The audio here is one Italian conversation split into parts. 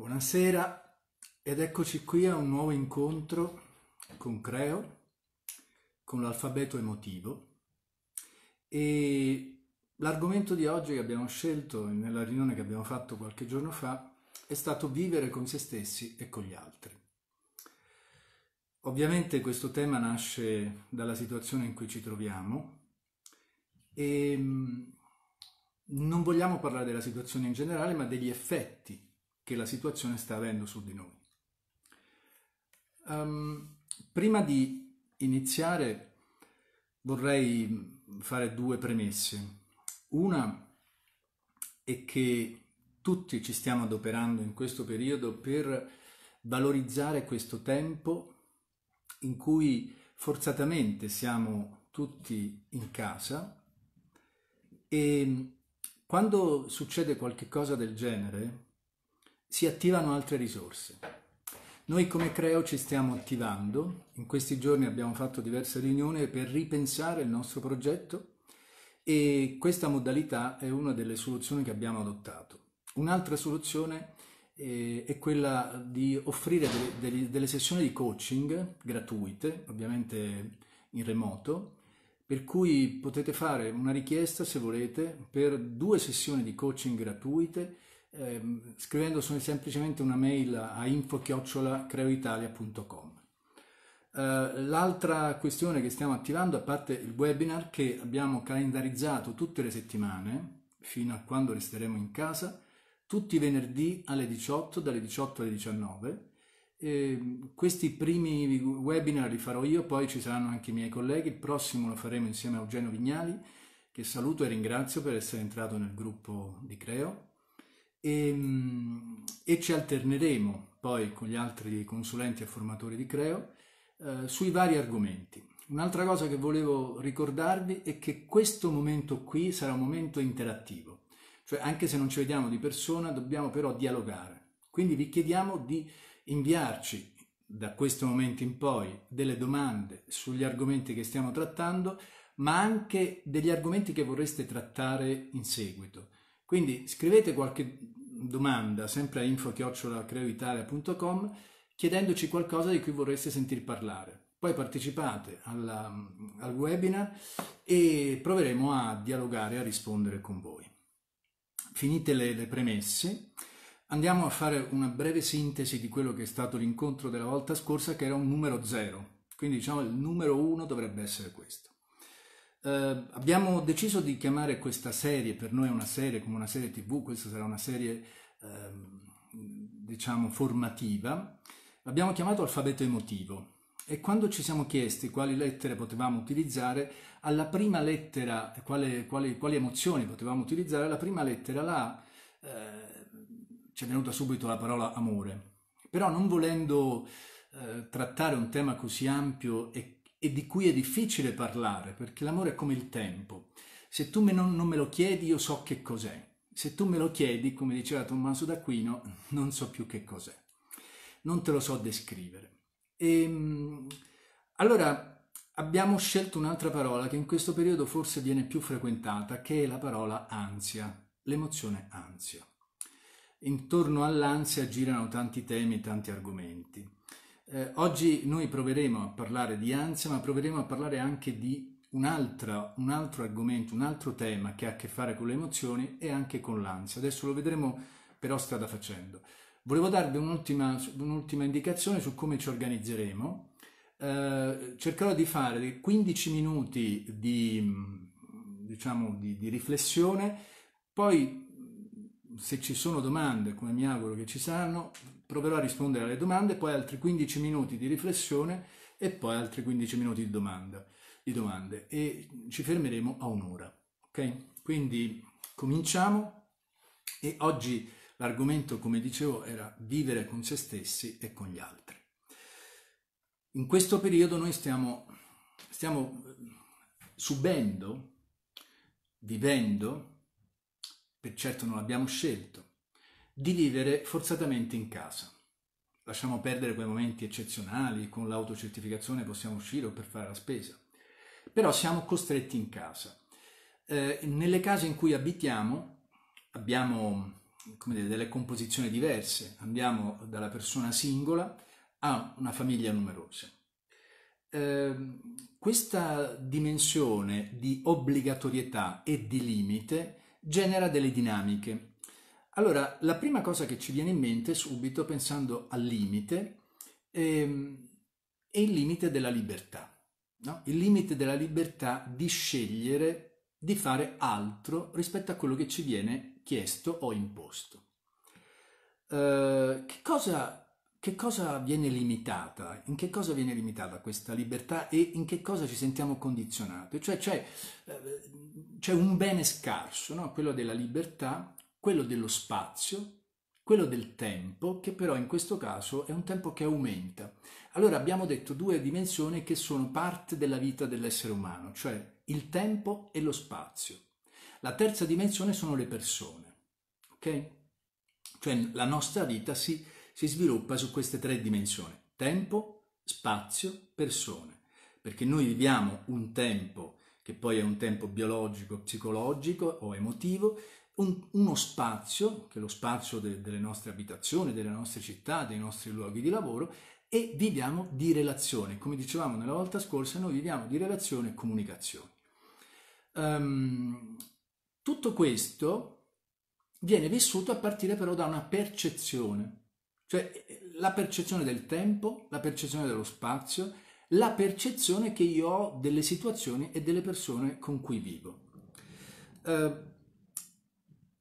Buonasera ed eccoci qui a un nuovo incontro con Creo, con l'alfabeto emotivo e l'argomento di oggi che abbiamo scelto nella riunione che abbiamo fatto qualche giorno fa è stato vivere con se stessi e con gli altri. Ovviamente questo tema nasce dalla situazione in cui ci troviamo e mm, non vogliamo parlare della situazione in generale ma degli effetti che la situazione sta avendo su di noi. Um, prima di iniziare vorrei fare due premesse. Una è che tutti ci stiamo adoperando in questo periodo per valorizzare questo tempo in cui forzatamente siamo tutti in casa e quando succede qualcosa del genere si attivano altre risorse. Noi come Creo ci stiamo attivando, in questi giorni abbiamo fatto diverse riunioni per ripensare il nostro progetto e questa modalità è una delle soluzioni che abbiamo adottato. Un'altra soluzione eh, è quella di offrire delle, delle sessioni di coaching gratuite, ovviamente in remoto, per cui potete fare una richiesta se volete per due sessioni di coaching gratuite ehm, scrivendo semplicemente una mail a info-creoitalia.com. Uh, eh, l'altra questione che stiamo attivando, a parte il webinar che abbiamo calendarizzato tutte le settimane, fino a quando resteremo in casa, tutti i venerdì alle 18, dalle 18 alle 19. Eh, questi primi webinar li farò io, poi ci saranno anche i miei colleghi, il prossimo lo faremo insieme a Eugenio Vignali, che saluto e ringrazio per essere entrato nel gruppo di Creo e, ehm, e ci alterneremo poi con gli altri consulenti e formatori di Creo eh, sui vari argomenti. Un'altra cosa che volevo ricordarvi è che questo momento qui sarà un momento interattivo, cioè anche se non ci vediamo di persona dobbiamo però dialogare. Quindi vi chiediamo di inviarci da questo momento in poi delle domande sugli argomenti che stiamo trattando, ma anche degli argomenti che vorreste trattare in seguito. Quindi scrivete qualche domanda sempre a info-creoitalia.com chiedendoci qualcosa di cui vorreste sentir parlare. Poi partecipate alla, al webinar e proveremo a dialogare, a rispondere con voi. Finite le, le premesse, andiamo a fare una breve sintesi di quello che è stato l'incontro della volta scorsa che era un numero zero. Quindi diciamo il numero uno dovrebbe essere questo eh, abbiamo deciso di chiamare questa serie, per noi è una serie come una serie tv, questa sarà una serie eh, diciamo formativa, l'abbiamo chiamato alfabeto emotivo e quando ci siamo chiesti quali lettere potevamo utilizzare, alla prima lettera, quale, quali, quali emozioni potevamo utilizzare, alla prima lettera la eh, ci è venuta subito la parola amore, però non volendo ehm, trattare un tema così ampio e e di cui è difficile parlare, perché l'amore è come il tempo. Se tu me non, non, me lo chiedi, io so che cos'è. Se tu me lo chiedi, come diceva Tommaso d'Aquino, non so più che cos'è. Non te lo so descrivere. E, ehm, allora, abbiamo scelto un'altra parola che in questo periodo forse viene più frequentata, che è la parola ansia, l'emozione ansia. Intorno all'ansia girano tanti temi e tanti argomenti. Eh, oggi noi proveremo a parlare di ansia, ma proveremo a parlare anche di un altro, un altro argomento, un altro tema che ha a che fare con le emozioni e anche con l'ansia. Adesso lo vedremo però strada facendo. Volevo darvi un'ultima, un'ultima indicazione su come ci organizzeremo. Eh, cercherò di fare 15 minuti di, diciamo, di, di riflessione, poi se ci sono domande, come mi auguro che ci saranno, proverò a rispondere alle domande, poi altri 15 minuti di riflessione e poi altri 15 minuti di, domanda, di domande e ci fermeremo a un'ora. Ok? Quindi cominciamo e oggi l'argomento, come dicevo, era vivere con se stessi e con gli altri. In questo periodo noi stiamo, stiamo eh, subendo, vivendo, per certo non l'abbiamo scelto, di vivere forzatamente in casa. Lasciamo perdere quei momenti eccezionali, con l'autocertificazione possiamo uscire o per fare la spesa, però siamo costretti in casa. Eh, nelle case in cui abitiamo abbiamo dire, delle composizioni diverse, andiamo dalla persona singola a una famiglia numerosa. Eh, questa dimensione di obbligatorietà e di limite genera delle dinamiche allora, la prima cosa che ci viene in mente subito, pensando al limite, ehm, è il limite della libertà. No? Il limite della libertà di scegliere di fare altro rispetto a quello che ci viene chiesto o imposto. Eh, che, cosa, che cosa viene limitata? In che cosa viene limitata questa libertà e in che cosa ci sentiamo condizionati? Cioè c'è, eh, c'è un bene scarso, no? quello della libertà, quello dello spazio, quello del tempo, che però in questo caso è un tempo che aumenta. Allora abbiamo detto due dimensioni che sono parte della vita dell'essere umano, cioè il tempo e lo spazio. La terza dimensione sono le persone, ok? Cioè la nostra vita si, si sviluppa su queste tre dimensioni, tempo, spazio, persone, perché noi viviamo un tempo che poi è un tempo biologico, psicologico o emotivo, un, uno spazio, che è lo spazio de, delle nostre abitazioni, delle nostre città, dei nostri luoghi di lavoro, e viviamo di relazione. Come dicevamo nella volta scorsa, noi viviamo di relazione e comunicazione. Um, tutto questo viene vissuto a partire però da una percezione, cioè la percezione del tempo, la percezione dello spazio, la percezione che io ho delle situazioni e delle persone con cui vivo. Uh,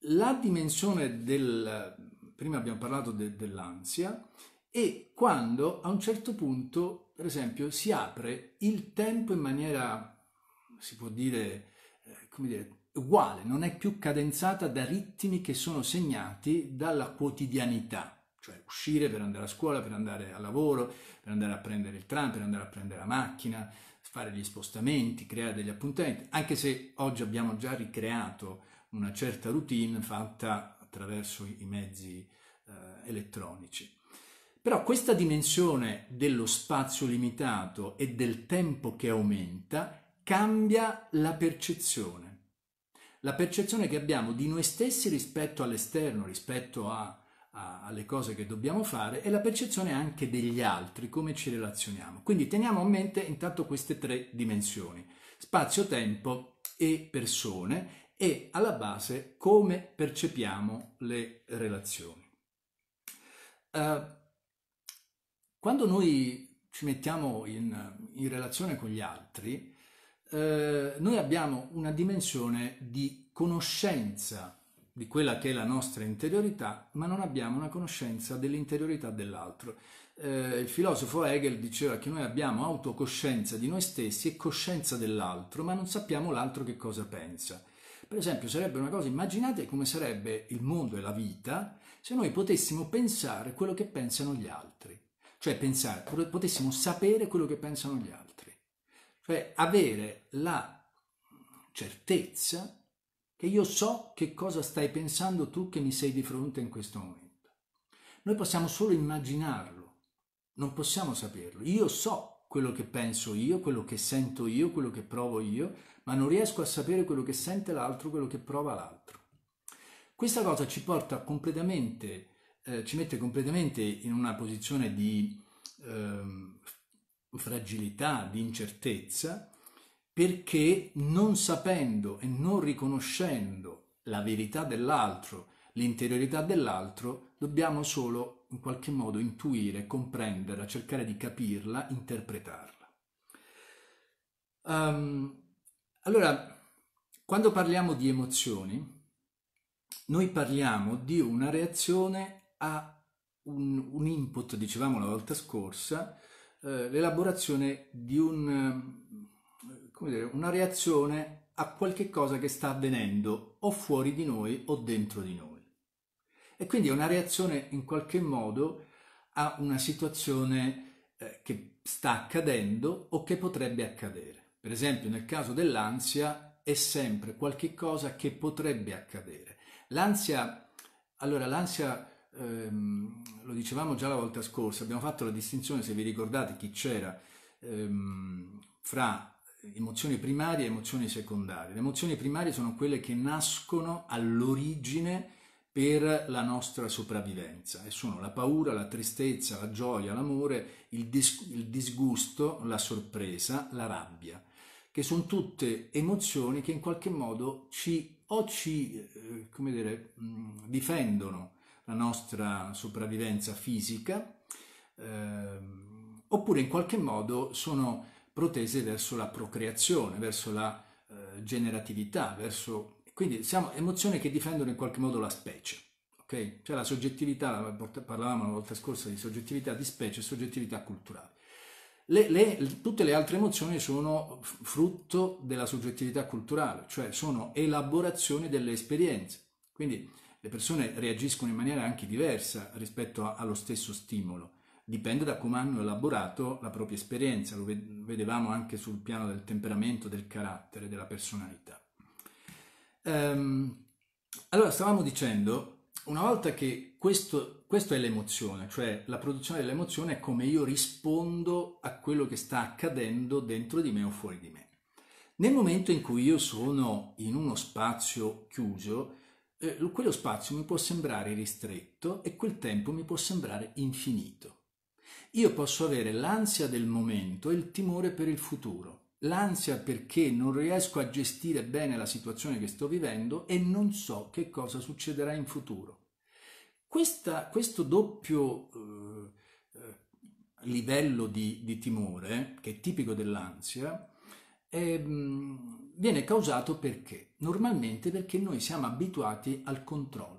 la dimensione del... prima abbiamo parlato de, dell'ansia, e quando a un certo punto, per esempio, si apre il tempo in maniera, si può dire, eh, come dire, uguale, non è più cadenzata da ritmi che sono segnati dalla quotidianità, cioè uscire per andare a scuola, per andare al lavoro, per andare a prendere il tram, per andare a prendere la macchina, fare gli spostamenti, creare degli appuntamenti, anche se oggi abbiamo già ricreato una certa routine fatta attraverso i mezzi eh, elettronici. Però questa dimensione dello spazio limitato e del tempo che aumenta cambia la percezione. La percezione che abbiamo di noi stessi rispetto all'esterno, rispetto a, a, alle cose che dobbiamo fare e la percezione anche degli altri, come ci relazioniamo. Quindi teniamo a mente intanto queste tre dimensioni, spazio, tempo e persone e alla base come percepiamo le relazioni. Uh, quando noi ci mettiamo in, in relazione con gli altri, eh, noi abbiamo una dimensione di conoscenza di quella che è la nostra interiorità, ma non abbiamo una conoscenza dell'interiorità dell'altro. Eh, il filosofo Hegel diceva che noi abbiamo autocoscienza di noi stessi e coscienza dell'altro, ma non sappiamo l'altro che cosa pensa. Per esempio sarebbe una cosa, immaginate come sarebbe il mondo e la vita se noi potessimo pensare quello che pensano gli altri, cioè pensare, potessimo sapere quello che pensano gli altri, cioè avere la certezza che io so che cosa stai pensando tu che mi sei di fronte in questo momento. Noi possiamo solo immaginarlo, non possiamo saperlo. Io so quello che penso io, quello che sento io, quello che provo io, ma non riesco a sapere quello che sente l'altro, quello che prova l'altro. Questa cosa ci porta completamente, eh, ci mette completamente in una posizione di eh, fragilità, di incertezza, perché non sapendo e non riconoscendo la verità dell'altro, l'interiorità dell'altro, dobbiamo solo in qualche modo intuire, comprenderla, cercare di capirla, interpretarla. Um, allora, quando parliamo di emozioni, noi parliamo di una reazione a un, un input, dicevamo la volta scorsa, eh, l'elaborazione di un, dire, una reazione a qualche cosa che sta avvenendo o fuori di noi o dentro di noi. E quindi è una reazione in qualche modo a una situazione eh, che sta accadendo o che potrebbe accadere. Per esempio nel caso dell'ansia è sempre qualche cosa che potrebbe accadere. L'ansia, allora l'ansia, ehm, lo dicevamo già la volta scorsa, abbiamo fatto la distinzione, se vi ricordate chi c'era, ehm, fra emozioni primarie e emozioni secondarie. Le emozioni primarie sono quelle che nascono all'origine per la nostra sopravvivenza e sono la paura, la tristezza, la gioia, l'amore, il, dis- il disgusto, la sorpresa, la rabbia, che sono tutte emozioni che in qualche modo ci o ci eh, come dire, mh, mm, difendono la nostra sopravvivenza fisica eh, oppure in qualche modo sono protese verso la procreazione, verso la eh, generatività, verso quindi siamo emozioni che difendono in qualche modo la specie. Okay? Cioè la soggettività, parlavamo la volta scorsa di soggettività di specie e soggettività culturale. Le, le, tutte le altre emozioni sono frutto della soggettività culturale, cioè sono elaborazioni delle esperienze. Quindi le persone reagiscono in maniera anche diversa rispetto a, allo stesso stimolo. Dipende da come hanno elaborato la propria esperienza, lo vedevamo anche sul piano del temperamento, del carattere, della personalità. Um, allora, stavamo dicendo, una volta che questo, questo è l'emozione, cioè la produzione dell'emozione è come io rispondo a quello che sta accadendo dentro di me o fuori di me. Nel momento in cui io sono in uno spazio chiuso, eh, quello spazio mi può sembrare ristretto e quel tempo mi può sembrare infinito. Io posso avere l'ansia del momento e il timore per il futuro l'ansia perché non riesco a gestire bene la situazione che sto vivendo e non so che cosa succederà in futuro. Questa, questo doppio eh, eh livello di, di, timore, che è tipico dell'ansia, ehm, viene causato perché? Normalmente perché noi siamo abituati al controllo.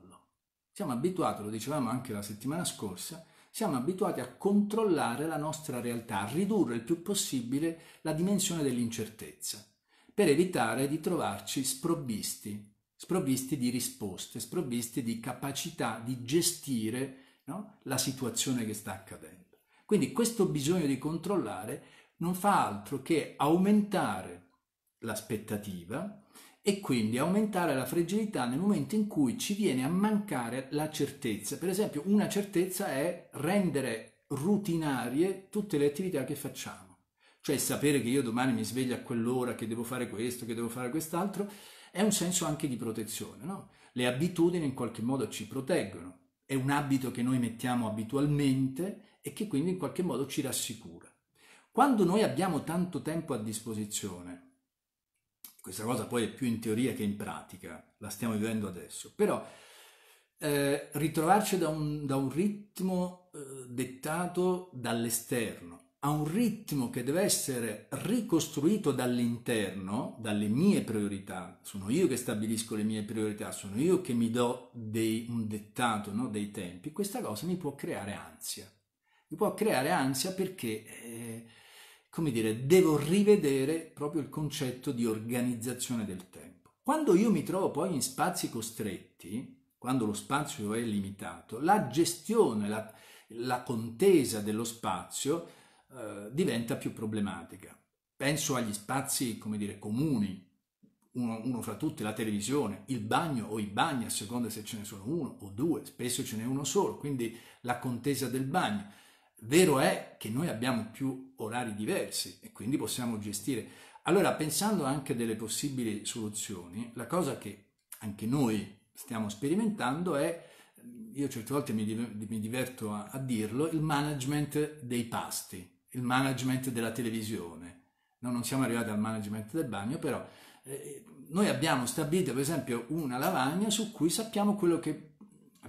Siamo abituati, lo dicevamo anche la settimana scorsa, siamo abituati a controllare la nostra realtà, a ridurre il più possibile la dimensione dell'incertezza, per evitare di trovarci sprovvisti, sprovvisti di risposte, sprovvisti di capacità di gestire no, la situazione che sta accadendo. Quindi questo bisogno di controllare non fa altro che aumentare l'aspettativa, e quindi aumentare la fragilità nel momento in cui ci viene a mancare la certezza. Per esempio, una certezza è rendere rutinarie tutte le attività che facciamo. Cioè sapere che io domani mi sveglio a quell'ora, che devo fare questo, che devo fare quest'altro, è un senso anche di protezione. No? Le abitudini in qualche modo ci proteggono, è un abito che noi mettiamo abitualmente e che quindi in qualche modo ci rassicura. Quando noi abbiamo tanto tempo a disposizione questa cosa poi è più in teoria che in pratica, la stiamo vivendo adesso. Però eh, ritrovarci da un, da un ritmo eh, dettato dall'esterno a un ritmo che deve essere ricostruito dall'interno, dalle mie priorità. Sono io che stabilisco le mie priorità, sono io che mi do dei, un dettato, no, dei tempi. Questa cosa mi può creare ansia. Mi può creare ansia perché... Eh, come dire, devo rivedere proprio il concetto di organizzazione del tempo. Quando io mi trovo poi in spazi costretti, quando lo spazio è limitato, la gestione, la, la contesa dello spazio eh, diventa più problematica. Penso agli spazi, come dire, comuni, uno, uno, fra tutti, la televisione, il bagno o i bagni, a seconda se ce ne sono uno o due, spesso ce n'è uno solo, quindi la contesa del bagno. Vero è che noi abbiamo più orari diversi e quindi possiamo gestire. Allora, pensando anche delle possibili soluzioni, la cosa che anche noi stiamo sperimentando è, io certe volte mi, mi diverto a, a dirlo, il management dei pasti, il management della televisione. No, non siamo arrivati al management del bagno, però eh, noi abbiamo stabilito per esempio una lavagna su cui sappiamo quello che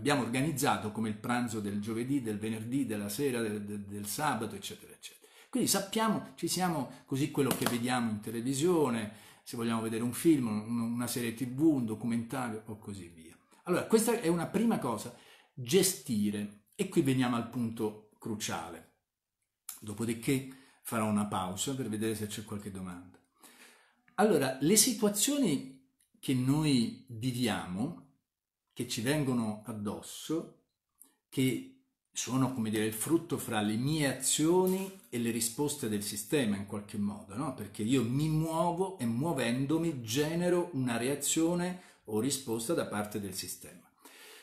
Abbiamo organizzato come il pranzo del giovedì, del venerdì, della sera, del, del, del sabato, eccetera, eccetera. Quindi sappiamo, ci siamo così quello che vediamo in televisione, se vogliamo vedere un film, una serie tv, un documentario o così via. Allora, questa è una prima cosa, gestire. E qui veniamo al punto cruciale. Dopodiché farò una pausa per vedere se c'è qualche domanda. Allora, le situazioni che noi viviamo che ci vengono addosso, che sono, come dire, il frutto fra le mie azioni e le risposte del sistema in qualche modo, no? Perché io mi muovo e muovendomi genero una reazione o risposta da parte del sistema.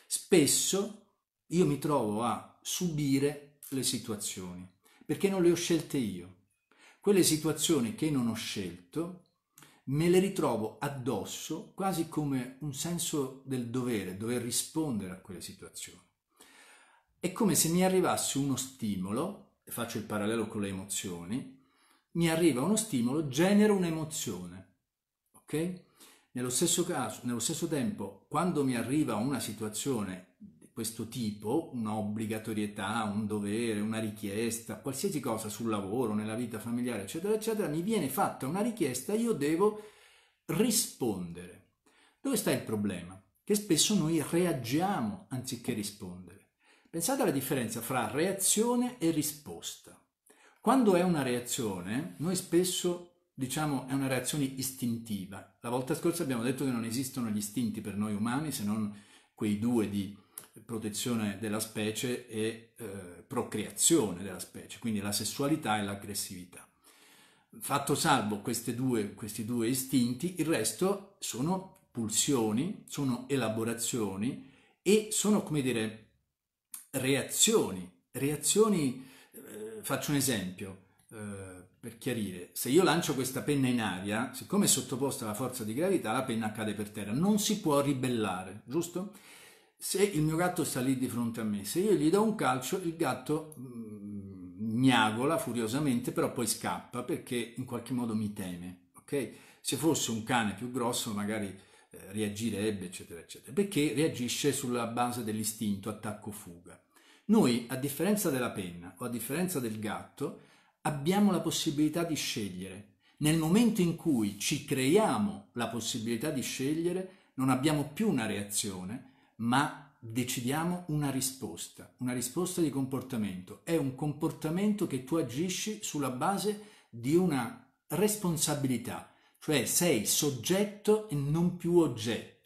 Spesso io mi trovo a subire le situazioni perché non le ho scelte io. Quelle situazioni che non ho scelto me le ritrovo addosso quasi come un senso del dovere, dover rispondere a quelle situazioni. È come se mi arrivasse uno stimolo, faccio il parallelo con le emozioni, mi arriva uno stimolo, genero un'emozione, ok? Nello stesso caso, nello stesso tempo, quando mi arriva una situazione questo tipo, un'obbligatorietà, un dovere, una richiesta, qualsiasi cosa sul lavoro, nella vita familiare, eccetera, eccetera, mi viene fatta una richiesta, io devo rispondere. Dove sta il problema? Che spesso noi reagiamo anziché rispondere. Pensate alla differenza fra reazione e risposta. Quando è una reazione, noi spesso diciamo è una reazione istintiva. La volta scorsa abbiamo detto che non esistono gli istinti per noi umani se non quei due di protezione della specie e eh, procreazione della specie, quindi la sessualità e l'aggressività. Fatto salvo due, questi due istinti, il resto sono pulsioni, sono elaborazioni e sono, come dire, reazioni. Reazioni, eh, faccio un esempio eh, per chiarire, se io lancio questa penna in aria, siccome è sottoposta alla forza di gravità, la penna cade per terra, non si può ribellare, giusto? se il mio gatto sta lì di fronte a me, se io gli do un calcio, il gatto miagola mm, furiosamente, però poi scappa perché in qualche modo mi teme, ok? Se fosse un cane più grosso magari eh, reagirebbe, eccetera, eccetera, perché reagisce sulla base dell'istinto attacco-fuga. Noi, a differenza della penna o a differenza del gatto, abbiamo la possibilità di scegliere. Nel momento in cui ci creiamo la possibilità di scegliere, non abbiamo più una reazione, ma decidiamo una risposta, una risposta di comportamento. È un comportamento che tu agisci sulla base di una responsabilità, cioè sei soggetto e non più oggetto.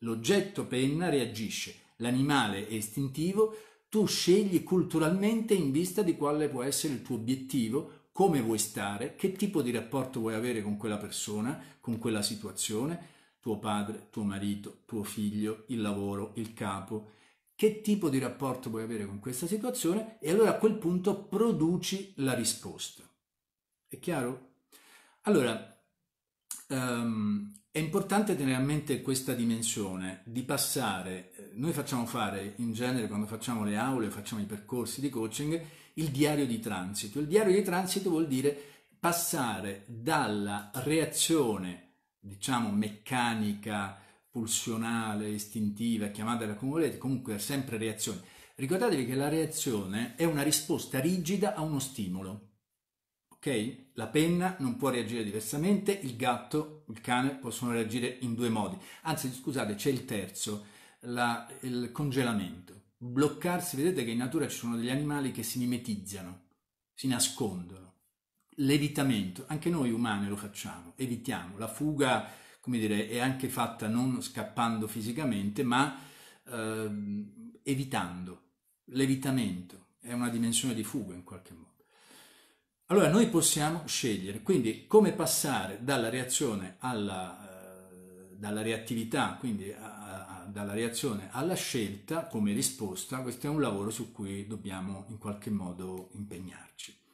L'oggetto penna reagisce, l'animale è istintivo, tu scegli culturalmente in vista di quale può essere il tuo obiettivo, come vuoi stare, che tipo di rapporto vuoi avere con quella persona, con quella situazione, tuo padre, tuo marito, tuo figlio, il lavoro, il capo, che tipo di rapporto puoi avere con questa situazione e allora a quel punto produci la risposta. È chiaro? Allora, um, è importante tenere a mente questa dimensione di passare, eh, noi facciamo fare in genere quando facciamo le aule, facciamo i percorsi di coaching, il diario di transito. Il diario di transito vuol dire passare dalla reazione diciamo, meccanica, pulsionale, istintiva, chiamatela come volete, comunque è sempre reazione. Ricordatevi che la reazione è una risposta rigida a uno stimolo. Ok? La penna non può reagire diversamente, il gatto, il cane possono reagire in due modi. Anzi, scusate, c'è il terzo, la, il congelamento. Bloccarsi, vedete che in natura ci sono degli animali che si mimetizzano, si nascondono l'evitamento, anche noi umani lo facciamo, evitiamo, la fuga come dire, è anche fatta non scappando fisicamente ma eh, evitando, l'evitamento è una dimensione di fuga in qualche modo. Allora noi possiamo scegliere, quindi come passare dalla reazione alla, eh, dalla reattività, quindi a, a, dalla reazione alla scelta come risposta, questo è un lavoro su cui dobbiamo in qualche modo impegnarci.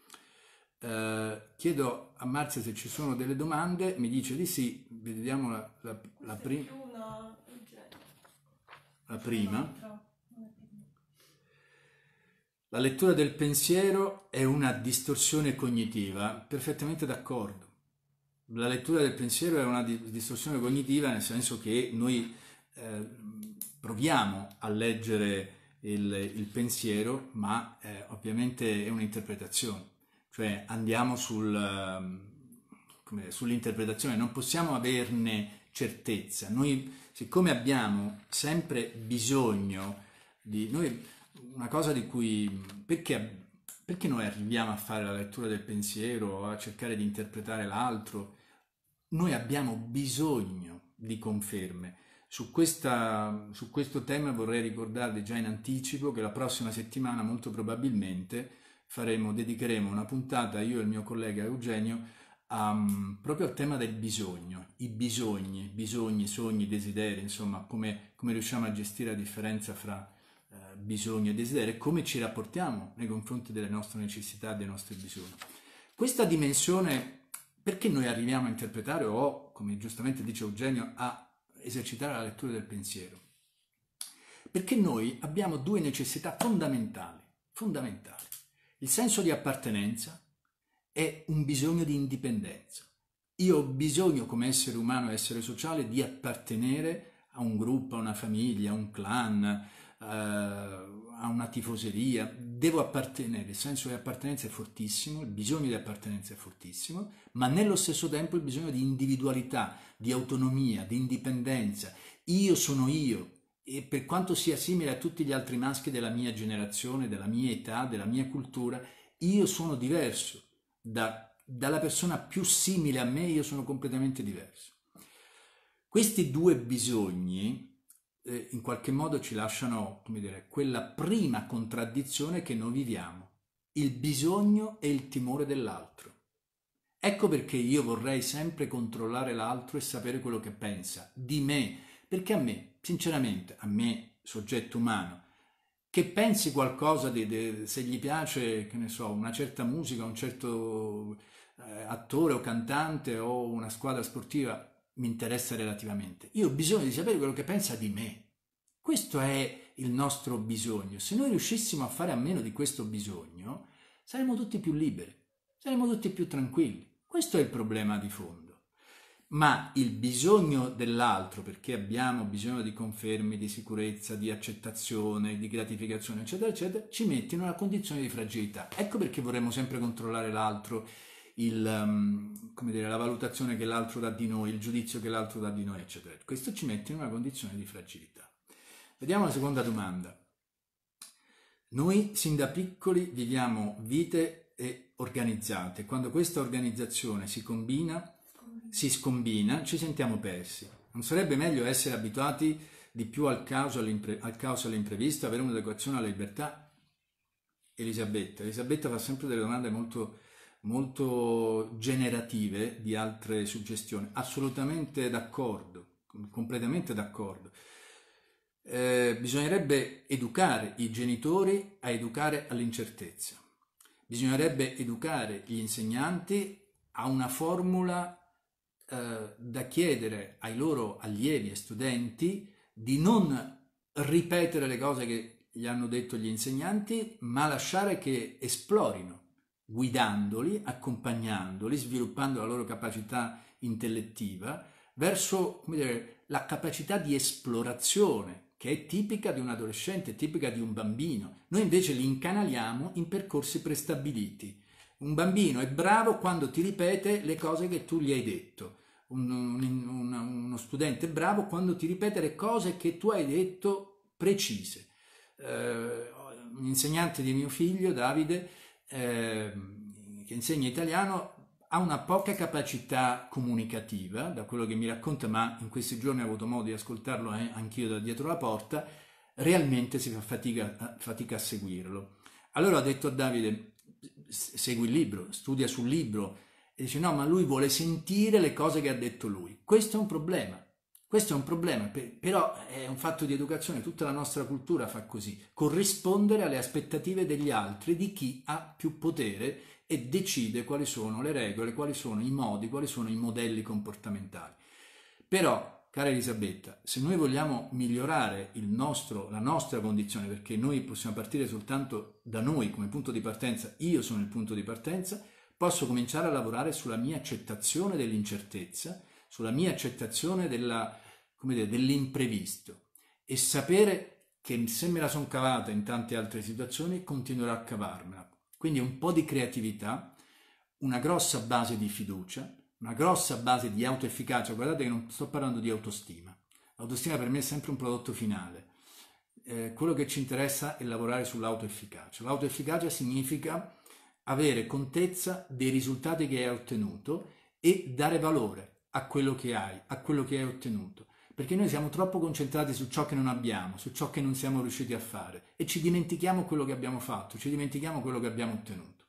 Eh, chiedo a Marzia se ci sono delle domande, mi dice di sì, vediamo la, la, la, pri- la prima. La lettura del pensiero è una distorsione cognitiva, perfettamente d'accordo. La lettura del pensiero è una distorsione cognitiva nel senso che noi eh, proviamo a leggere il, il pensiero, ma eh, ovviamente è un'interpretazione. Cioè andiamo sul, ehm, sull'interpretazione, non possiamo averne certezza. Noi, siccome abbiamo sempre bisogno di... Noi, una cosa di cui... Perché, perché noi arriviamo a fare la lettura del pensiero, a cercare di interpretare l'altro? Noi abbiamo bisogno di conferme. Su, questa, su questo tema vorrei ricordarvi già in anticipo che la prossima settimana molto probabilmente faremo, dedicheremo una puntata, io e il mio collega Eugenio, a, mm, proprio al tema del bisogno, i bisogni, bisogni, sogni, desideri, insomma, come, come riusciamo a gestire la differenza fra eh, bisogno e desiderio e come ci rapportiamo nei confronti delle nostre necessità, dei nostri bisogni. Questa dimensione, perché noi arriviamo a interpretare o, come giustamente dice Eugenio, a esercitare la lettura del pensiero? Perché noi abbiamo due necessità fondamentali, fondamentali. Il senso di appartenenza è un bisogno di indipendenza. Io ho bisogno come essere umano, essere sociale, di appartenere a un gruppo, a una famiglia, a un clan, eh, a una tifoseria, devo appartenere, il senso di appartenenza è fortissimo, il bisogno di appartenenza è fortissimo, ma nello stesso tempo il bisogno di individualità, di autonomia, di indipendenza. Io sono io, e per quanto sia simile a tutti gli altri maschi della mia generazione, della mia età, della mia cultura, io sono diverso da, dalla persona più simile a me, io sono completamente diverso. Questi due bisogni eh, in qualche modo ci lasciano, come dire, quella prima contraddizione che noi viviamo, il bisogno e il timore dell'altro. Ecco perché io vorrei sempre controllare l'altro e sapere quello che pensa di me perché a me, sinceramente, a me, soggetto umano, che pensi qualcosa di, di, se gli piace, che ne so, una certa musica, un certo eh, attore o cantante o una squadra sportiva, mi interessa relativamente. Io ho bisogno di sapere quello che pensa di me. Questo è il nostro bisogno. Se noi riuscissimo a fare a meno di questo bisogno, saremmo tutti più liberi, saremmo tutti più tranquilli. Questo è il problema di fondo ma il bisogno dell'altro, perché abbiamo bisogno di conferme, di sicurezza, di accettazione, di gratificazione, eccetera, eccetera, ci mette in una condizione di fragilità. Ecco perché vorremmo sempre controllare l'altro, il, ehm, dire, la valutazione che l'altro dà di noi, il giudizio che l'altro dà di noi, eccetera. Questo ci mette in una condizione di fragilità. Vediamo la seconda domanda. Noi sin da piccoli viviamo vite e organizzate. Quando questa organizzazione si combina si scombina, ci sentiamo persi. Non sarebbe meglio essere abituati di più al caos, all'impre- al caos all'imprevisto, avere un'adeguazione alla libertà? Elisabetta. Elisabetta fa sempre delle domande molto, molto generative di altre suggestioni. Assolutamente d'accordo, completamente d'accordo. Eh, bisognerebbe educare i genitori a educare all'incertezza. Bisognerebbe educare gli insegnanti a una formula eh, da chiedere ai loro allievi e studenti di non ripetere le cose che gli hanno detto gli insegnanti, ma lasciare che esplorino, guidandoli, accompagnandoli, sviluppando la loro capacità intellettiva verso dire, la capacità di esplorazione che è tipica di un adolescente, tipica di un bambino. Noi invece li incanaliamo in percorsi prestabiliti. Un bambino è bravo quando ti ripete le cose che tu gli hai detto un, un, un, uno studente bravo quando ti ripete le cose che tu hai detto precise. Eh, un insegnante di mio figlio, Davide, eh, che insegna italiano, ha una poca capacità comunicativa, da quello che mi racconta, ma in questi giorni ho avuto modo di ascoltarlo eh, anch'io da dietro la porta, realmente si fa fatica, fatica a seguirlo. Allora ho detto a Davide, segui il libro, studia sul libro, e dice no, ma lui vuole sentire le cose che ha detto lui. Questo è un problema, questo è un problema, però è un fatto di educazione, tutta la nostra cultura fa così, corrispondere alle aspettative degli altri, di chi ha più potere e decide quali sono le regole, quali sono i modi, quali sono i modelli comportamentali. Però, cara Elisabetta, se noi vogliamo migliorare nostro, la nostra condizione, perché noi possiamo partire soltanto da noi come punto di partenza, io sono il punto di partenza, posso cominciare a lavorare sulla mia accettazione dell'incertezza, sulla mia accettazione della, dire, dell'imprevisto e sapere che se me la sono cavata in tante altre situazioni continuerò a cavarmela. Quindi un po' di creatività, una grossa base di fiducia, una grossa base di autoefficacia. Guardate che non sto parlando di autostima. L'autostima per me è sempre un prodotto finale. Eh, quello che ci interessa è lavorare sull'autoefficacia. L'autoefficacia significa avere contezza dei risultati che hai ottenuto e dare valore a quello che hai, a quello che hai ottenuto. Perché noi siamo troppo concentrati su ciò che non abbiamo, su ciò che non siamo riusciti a fare e ci dimentichiamo quello che abbiamo fatto, ci dimentichiamo quello che abbiamo ottenuto.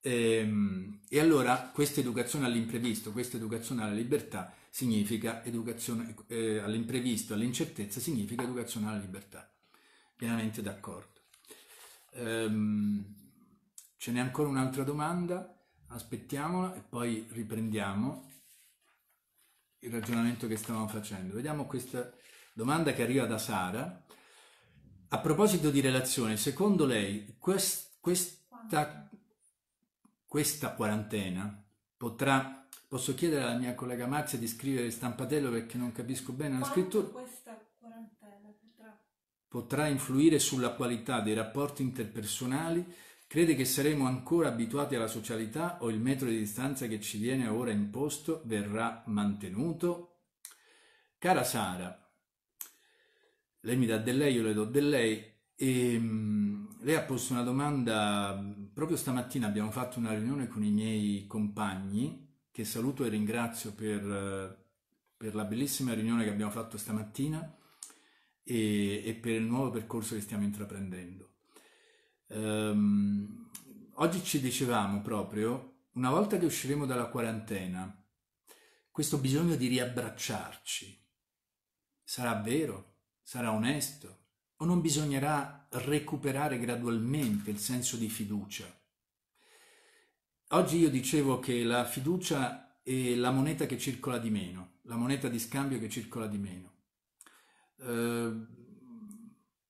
Ehm, e allora questa educazione all'imprevisto, questa educazione alla libertà significa educazione eh, all'imprevisto, all'incertezza significa educazione alla libertà. Pienamente d'accordo. Ehm, Ce n'è ancora un'altra domanda, aspettiamola e poi riprendiamo il ragionamento che stavamo facendo. Vediamo questa domanda che arriva da Sara. A proposito di relazione, secondo lei quest, questa, questa, quarantena potrà... Posso chiedere alla mia collega Marzia di scrivere stampatello perché non capisco bene la scrittura? Questa quarantena potrà... potrà influire sulla qualità dei rapporti interpersonali Crede che saremo ancora abituati alla socialità o il metro di distanza che ci viene ora imposto verrà mantenuto? Cara Sara, lei mi dà del lei, io le do del lei. E, ehm, mh, lei ha posto una domanda, proprio stamattina abbiamo fatto una riunione con i miei compagni, che saluto e ringrazio per, per la bellissima riunione che abbiamo fatto stamattina e, e per il nuovo percorso che stiamo intraprendendo ehm, oggi ci dicevamo proprio, una volta che usciremo dalla quarantena, questo bisogno di riabbracciarci sarà vero, sarà onesto o non bisognerà recuperare gradualmente il senso di fiducia. Oggi io dicevo che la fiducia è la moneta che circola di meno, la moneta di scambio che circola di meno. Eh,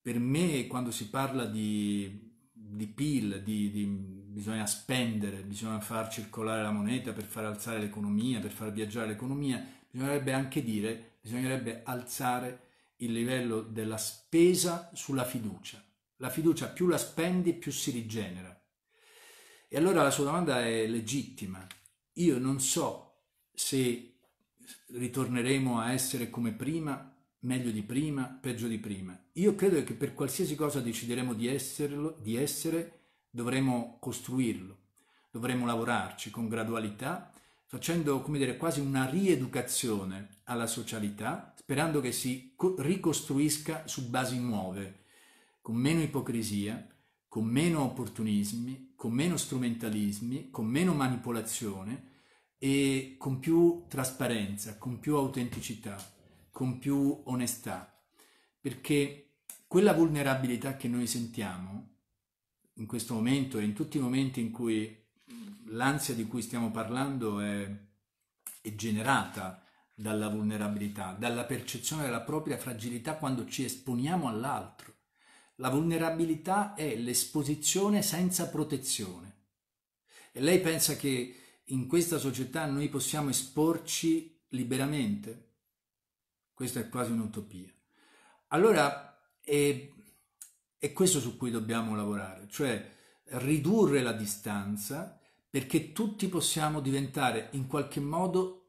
per me quando si parla di di PIL, di, di, bisogna spendere, bisogna far circolare la moneta per far alzare l'economia, per far viaggiare l'economia, bisognerebbe anche dire, bisognerebbe alzare il livello della spesa sulla fiducia. La fiducia più la spendi più si rigenera. E allora la sua domanda è legittima. Io non so se ritorneremo a essere come prima meglio di prima, peggio di prima. Io credo che per qualsiasi cosa decideremo di, esserlo, di essere, dovremo costruirlo, dovremo lavorarci con gradualità, facendo come dire, quasi una rieducazione alla socialità, sperando che si ricostruisca su basi nuove, con meno ipocrisia, con meno opportunismi, con meno strumentalismi, con meno manipolazione e con più trasparenza, con più autenticità, con più onestà, perché quella vulnerabilità che noi sentiamo in questo momento e in tutti i momenti in cui l'ansia di cui stiamo parlando è, è generata dalla vulnerabilità, dalla percezione della propria fragilità quando ci esponiamo all'altro. La vulnerabilità è l'esposizione senza protezione. E lei pensa che in questa società noi possiamo esporci liberamente? Questa è quasi un'utopia. Allora è, è questo su cui dobbiamo lavorare, cioè ridurre la distanza perché tutti possiamo diventare in qualche modo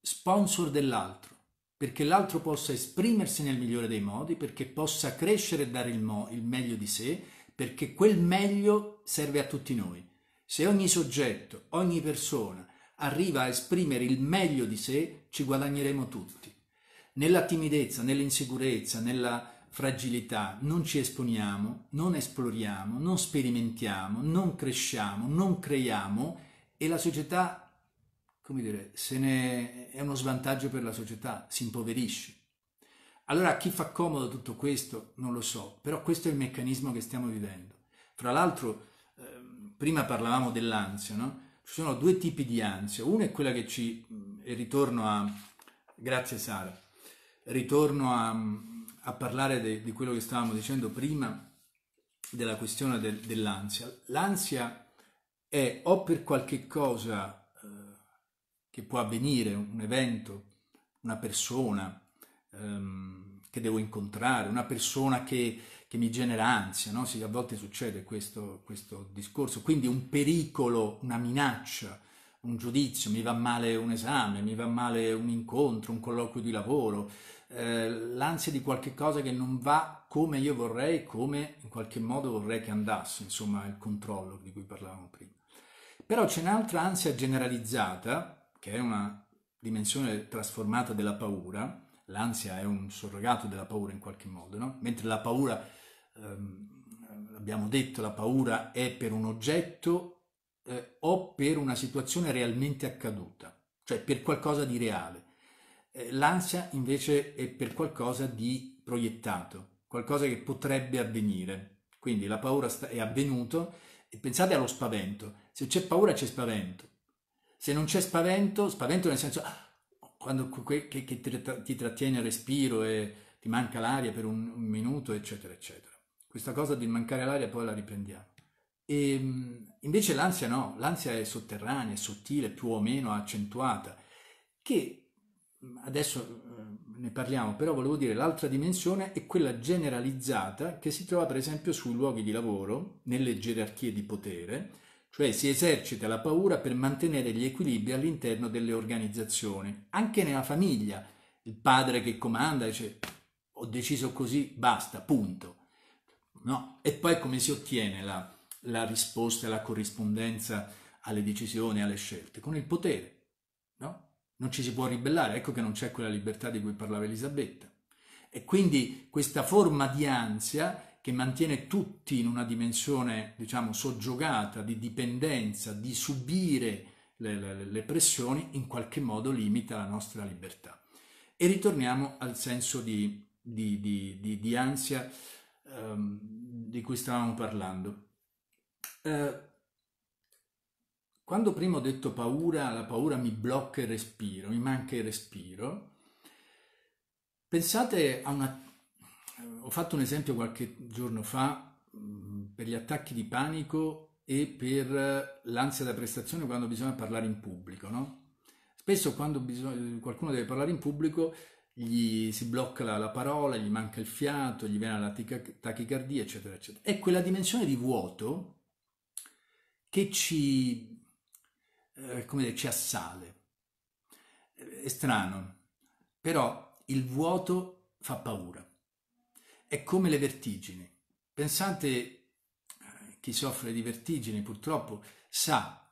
sponsor dell'altro, perché l'altro possa esprimersi nel migliore dei modi, perché possa crescere e dare il, mo- il meglio di sé, perché quel meglio serve a tutti noi. Se ogni soggetto, ogni persona arriva a esprimere il meglio di sé, ci guadagneremo tutti nella timidezza, nell'insicurezza, nella fragilità non ci esponiamo, non esploriamo, non sperimentiamo, non cresciamo, non creiamo e la società, come dire, se ne è uno svantaggio per la società, si impoverisce. Allora a chi fa comodo tutto questo non lo so, però questo è il meccanismo che stiamo vivendo. Fra l'altro, eh, prima parlavamo dell'ansia, no? Ci sono due tipi di ansia, una è quella che ci, e ritorno a, grazie Sara, ritorno a, a parlare de, di quello che stavamo dicendo prima della questione del, dell'ansia. L'ansia è o per qualche cosa eh, che può avvenire, un evento, una persona ehm, che devo incontrare, una persona che, che mi genera ansia, no? sì, a volte succede questo, questo discorso, quindi un pericolo, una minaccia, un giudizio, mi va male un esame, mi va male un incontro, un colloquio di lavoro, eh, l'ansia di qualche cosa che non va come io vorrei, come in qualche modo vorrei che andasse, insomma il controllo di cui parlavamo prima. Però c'è un'altra ansia generalizzata, che è una dimensione trasformata della paura, l'ansia è un surrogato della paura in qualche modo, no? mentre la paura, ehm, abbiamo detto, la paura è per un oggetto eh, o per una situazione realmente accaduta, cioè per qualcosa di reale. Eh, l'ansia invece è per qualcosa di proiettato, qualcosa che potrebbe avvenire. Quindi la paura è avvenuto e pensate allo spavento. Se c'è paura c'è spavento. Se non c'è spavento, spavento nel senso ah, quando, che, che ti trattiene il respiro e ti manca l'aria per un, un minuto, eccetera, eccetera. Questa cosa di mancare l'aria poi la riprendiamo. E ehm, invece l'ansia no, l'ansia è sotterranea, è sottile, più o meno accentuata, che Mm, adesso mm, ne parliamo, però volevo dire l'altra dimensione è quella generalizzata che si trova per esempio sui luoghi di lavoro, nelle gerarchie di potere, cioè si esercita la paura per mantenere gli equilibri all'interno delle organizzazioni, anche nella famiglia, il padre che comanda dice ho deciso così, basta, punto. No? E poi come si ottiene la, la risposta, la corrispondenza alle decisioni, alle scelte? Con il potere non ci si può ribellare, ecco che non c'è quella libertà di cui parlava Elisabetta. E quindi questa forma di ansia che mantiene tutti in una dimensione, diciamo, soggiogata, di dipendenza, di subire le, le, le pressioni, in qualche modo limita la nostra libertà. E ritorniamo al senso di, di, di, di ansia ehm, di cui stavamo parlando. Eh, quando prima ho detto paura, la paura mi blocca il respiro, mi manca il respiro, pensate a una... Ho fatto un esempio qualche giorno fa mm, per gli attacchi di panico e per l'ansia da prestazione quando bisogna parlare in pubblico, no? Spesso quando bisogna, qualcuno deve parlare in pubblico gli si blocca la, la, parola, gli manca il fiato, gli viene la tachicardia, eccetera, eccetera. È quella dimensione di vuoto che ci eh, come dire, ci assale. È strano, però il vuoto fa paura. È come le vertigini. Pensate, eh, chi soffre di vertigini purtroppo sa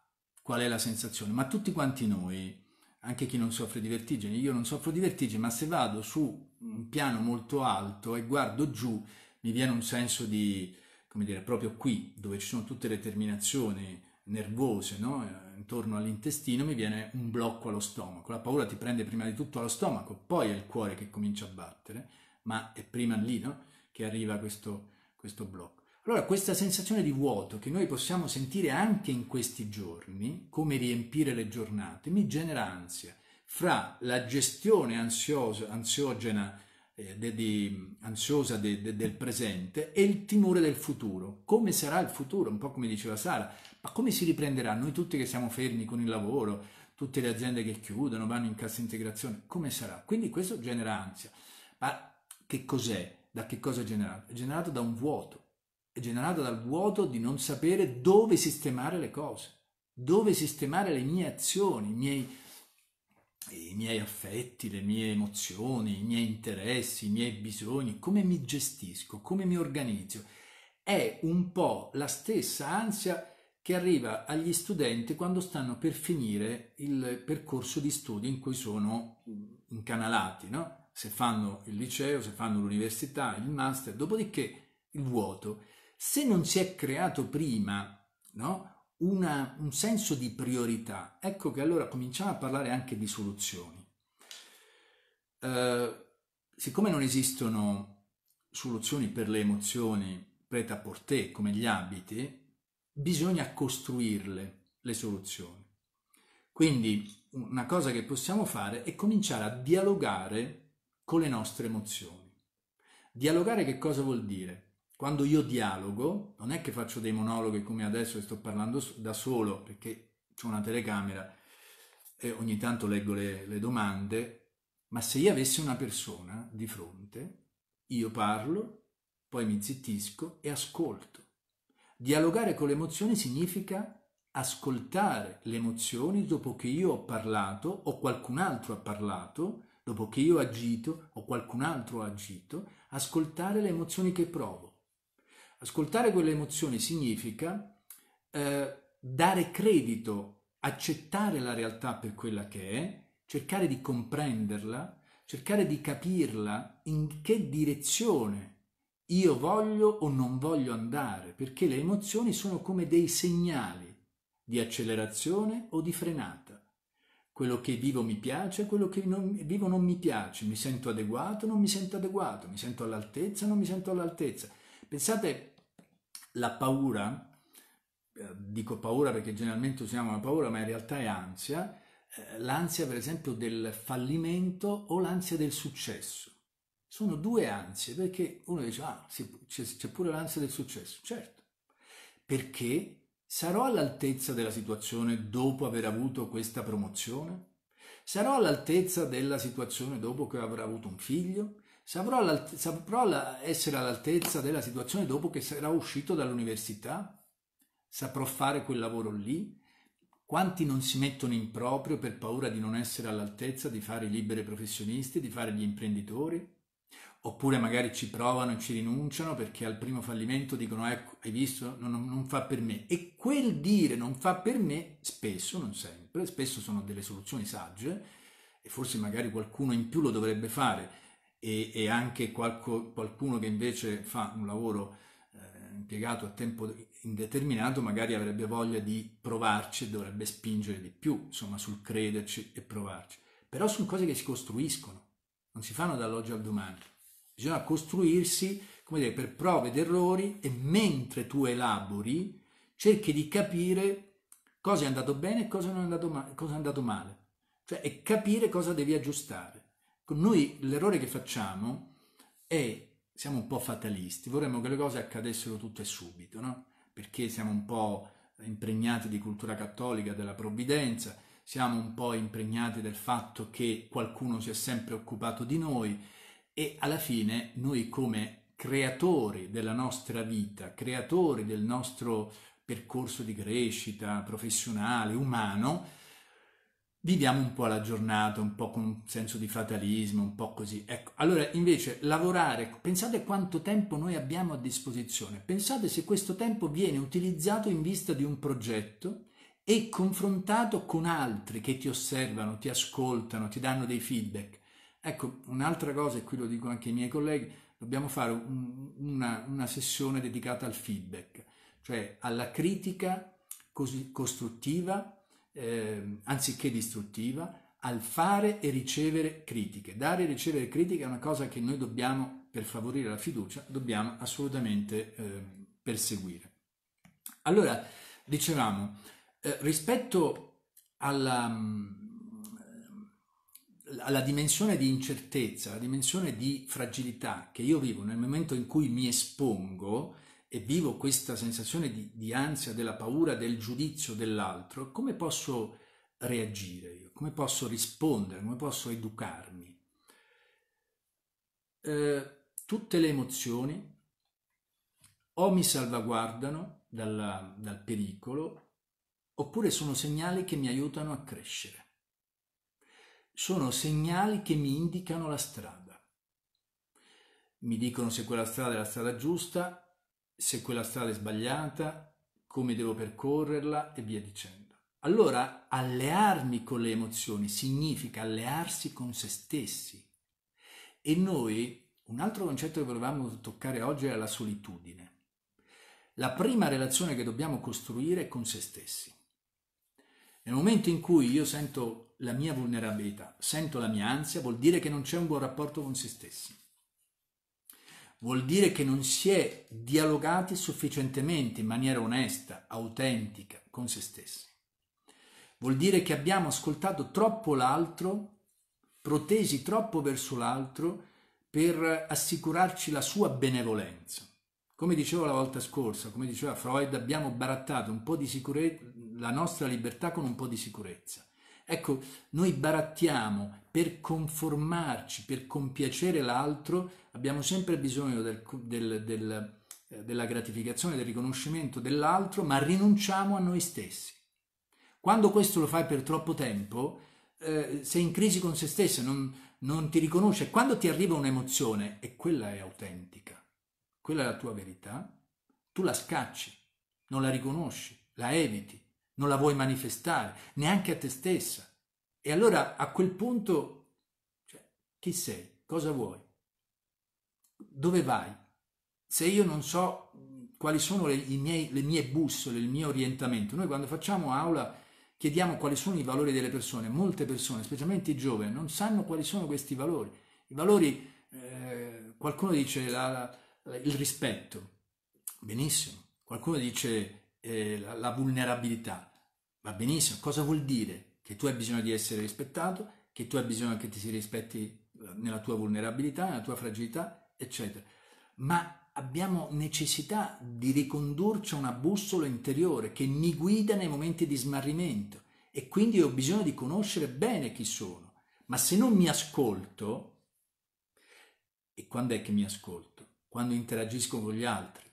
qual è la sensazione, ma tutti quanti noi, anche chi non soffre di vertigini, io non soffro di vertigini, ma se vado su un piano molto alto e guardo giù, mi viene un senso di, come dire, proprio qui, dove ci sono tutte le terminazioni nervose no? intorno all'intestino, mi viene un blocco allo stomaco. La paura ti prende prima di tutto allo stomaco, poi è il cuore che comincia a battere, ma è prima lì no? che arriva questo, questo blocco. Allora questa sensazione di vuoto che noi possiamo sentire anche in questi giorni, come riempire le giornate, mi genera ansia fra la gestione ansiosa, ansiogena eh, de, de, ansiosa de, del presente e il timore del futuro. Come sarà il futuro? Un po' come diceva Sara, ma come si riprenderà? Noi tutti che siamo fermi con il lavoro, tutte le aziende che chiudono, vanno in cassa integrazione, come sarà? Quindi questo genera ansia. Ma che cos'è? Da che cosa è generato? È generato da un vuoto, è generato dal vuoto di non sapere dove sistemare le cose, dove sistemare le mie azioni, i miei i miei affetti, le mie emozioni, i miei interessi, i miei bisogni, come mi gestisco, come mi organizzo. È un po' la stessa ansia che arriva agli studenti quando stanno per finire il percorso di studio in cui sono incanalati, no? se fanno il liceo, se fanno l'università, il master, dopodiché il vuoto. Se non si è creato prima no? una, un senso di priorità, ecco che allora cominciamo a parlare anche di soluzioni. Eh, siccome non esistono soluzioni per le emozioni preta a portè come gli abiti, bisogna costruirle le soluzioni. Quindi una cosa che possiamo fare è cominciare a dialogare con le nostre emozioni. Dialogare che cosa vuol dire? quando io dialogo, non è che faccio dei monologhi come adesso che sto parlando da solo, perché ho una telecamera e ogni tanto leggo le, le domande, ma se io avessi una persona di fronte, io parlo, poi mi zittisco e ascolto. Dialogare con le emozioni significa ascoltare le emozioni dopo che io ho parlato o qualcun altro ha parlato, dopo che io ho agito o qualcun altro ha agito, ascoltare le emozioni che provo. Ascoltare quelle emozioni significa eh, dare credito, accettare la realtà per quella che è, cercare di comprenderla, cercare di capirla in che direzione io voglio o non voglio andare, perché le emozioni sono come dei segnali di accelerazione o di frenata. Quello che vivo mi piace, quello che non, vivo non mi piace, mi sento adeguato, non mi sento adeguato, mi sento all'altezza, non mi sento all'altezza. Pensate la paura, eh, dico paura perché generalmente usiamo la paura, ma in realtà è ansia, eh, l'ansia per esempio del fallimento o l'ansia del successo. Sono due ansie perché uno dice, ah, c'è pure l'ansia del successo, certo, perché sarò all'altezza della situazione dopo aver avuto questa promozione? Sarò all'altezza della situazione dopo che avrò avuto un figlio? Saprò, saprò essere all'altezza della situazione dopo che sarà uscito dall'università? Saprò fare quel lavoro lì? Quanti non si mettono in proprio per paura di non essere all'altezza di fare i liberi professionisti, di fare gli imprenditori? Oppure magari ci provano e ci rinunciano perché al primo fallimento dicono ecco, hai visto, non, non, non fa per me. E quel dire non fa per me, spesso, non sempre, spesso sono delle soluzioni sagge e forse magari qualcuno in più lo dovrebbe fare, e, e anche qualco, qualcuno che invece fa un lavoro eh, impiegato a tempo indeterminato magari avrebbe voglia di provarci e dovrebbe spingere di più, insomma, sul crederci e provarci. Però sono cose che si costruiscono, non si fanno dall'oggi al domani. Bisogna costruirsi, come dire, per prove ed errori e mentre tu elabori cerchi di capire cosa è andato bene e cosa, non è andato cosa è andato male. Cioè, e capire cosa devi aggiustare. Noi l'errore che facciamo è, siamo un po' fatalisti, vorremmo che le cose accadessero tutte subito, no? perché siamo un po' impregnati di cultura cattolica, della provvidenza, siamo un po' impregnati del fatto che qualcuno si è sempre occupato di noi e alla fine noi come creatori della nostra vita, creatori del nostro percorso di crescita professionale, umano, viviamo un po' la giornata, un po' con un senso di fatalismo, un po' così. Ecco, allora invece lavorare, pensate quanto tempo noi abbiamo a disposizione, pensate se questo tempo viene utilizzato in vista di un progetto e confrontato con altri che ti osservano, ti ascoltano, ti danno dei feedback. Ecco, un'altra cosa, e qui lo dico anche ai miei colleghi, dobbiamo fare un, una, una sessione dedicata al feedback, cioè alla critica costruttiva eh, anziché distruttiva, al fare e ricevere critiche. Dare e ricevere critiche è una cosa che noi dobbiamo, per favorire la fiducia, dobbiamo assolutamente eh, perseguire. Allora, dicevamo, eh, rispetto alla, mm, alla dimensione di incertezza, alla dimensione di fragilità che io vivo nel momento in cui mi espongo, e vivo questa sensazione di, di ansia, della paura, del giudizio dell'altro, come posso reagire io? Come posso rispondere? Come posso educarmi? Eh, tutte le emozioni o mi salvaguardano dalla, dal pericolo oppure sono segnali che mi aiutano a crescere. Sono segnali che mi indicano la strada. Mi dicono se quella strada è la strada giusta se quella strada è sbagliata, come devo percorrerla e via dicendo. Allora allearmi con le emozioni significa allearsi con se stessi. E noi, un altro concetto che volevamo toccare oggi è la solitudine. La prima relazione che dobbiamo costruire è con se stessi. Nel momento in cui io sento la mia vulnerabilità, sento la mia ansia, vuol dire che non c'è un buon rapporto con se stessi vuol dire che non si è dialogati sufficientemente in maniera onesta, autentica con se stessi. Vuol dire che abbiamo ascoltato troppo l'altro, protesi troppo verso l'altro per assicurarci la sua benevolenza. Come dicevo la volta scorsa, come diceva Freud, abbiamo barattato un po' di sicurezza, la nostra libertà con un po' di sicurezza. Ecco, noi barattiamo per conformarci, per compiacere l'altro, Abbiamo sempre bisogno del, del, del, eh, della gratificazione, del riconoscimento dell'altro, ma rinunciamo a noi stessi. Quando questo lo fai per troppo tempo, eh, sei in crisi con se stesso, non, non ti riconosce. Quando ti arriva un'emozione, e quella è autentica, quella è la tua verità, tu la scacci, non la riconosci, la eviti, non la vuoi manifestare, neanche a te stessa. E allora a quel punto, cioè, chi sei? Cosa vuoi? dove vai? Se io non so mm, quali sono le, miei, le mie bussole, il mio orientamento, noi quando facciamo aula chiediamo quali sono i valori delle persone, molte persone, specialmente i giovani, non sanno quali sono questi valori. I valori, eh, qualcuno dice la, la, il rispetto, benissimo, qualcuno dice eh, la, la vulnerabilità, va benissimo, cosa vuol dire? Che tu hai bisogno di essere rispettato, che tu hai bisogno che ti si rispetti eh, nella tua vulnerabilità, nella tua fragilità, eccetera. Ma abbiamo necessità di ricondurci a una bussola interiore che mi guida nei momenti di smarrimento e quindi ho bisogno di conoscere bene chi sono. Ma se non mi ascolto, e quando è che mi ascolto? Quando interagisco con gli altri,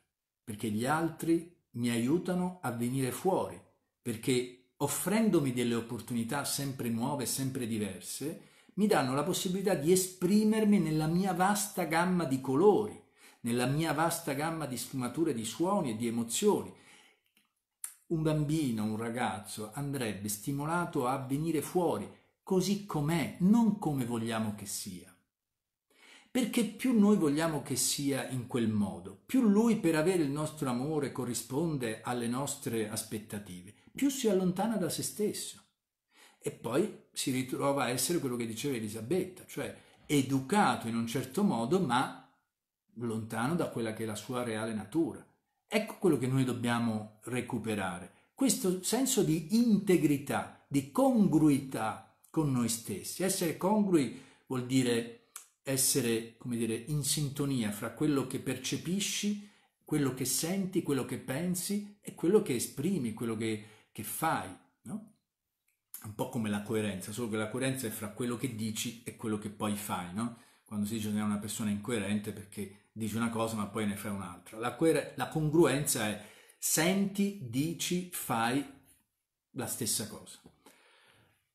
perché gli altri mi aiutano a venire fuori, perché offrendomi delle opportunità sempre nuove, sempre diverse, mi danno la possibilità di esprimermi nella mia vasta gamma di colori, nella mia vasta gamma di sfumature di suoni e di emozioni. Un bambino, un ragazzo andrebbe stimolato a venire fuori così com'è, non come vogliamo che sia. Perché più noi vogliamo che sia in quel modo, più lui per avere il nostro amore corrisponde alle nostre aspettative, più si allontana da se stesso e poi si ritrova a essere quello che diceva Elisabetta, cioè educato in un certo modo ma lontano da quella che è la sua reale natura. Ecco quello che noi dobbiamo recuperare, questo senso di integrità, di congruità con noi stessi. Essere congrui vuol dire essere, come dire, in sintonia fra quello che percepisci, quello che senti, quello che pensi e quello che esprimi, quello che, che fai. No? un po' come la coerenza, solo che la coerenza è fra quello che dici e quello che poi fai, no? Quando si dice che è una persona incoerente perché dici una cosa ma poi ne fai un'altra. La, coer- la congruenza è senti, dici, fai la stessa cosa.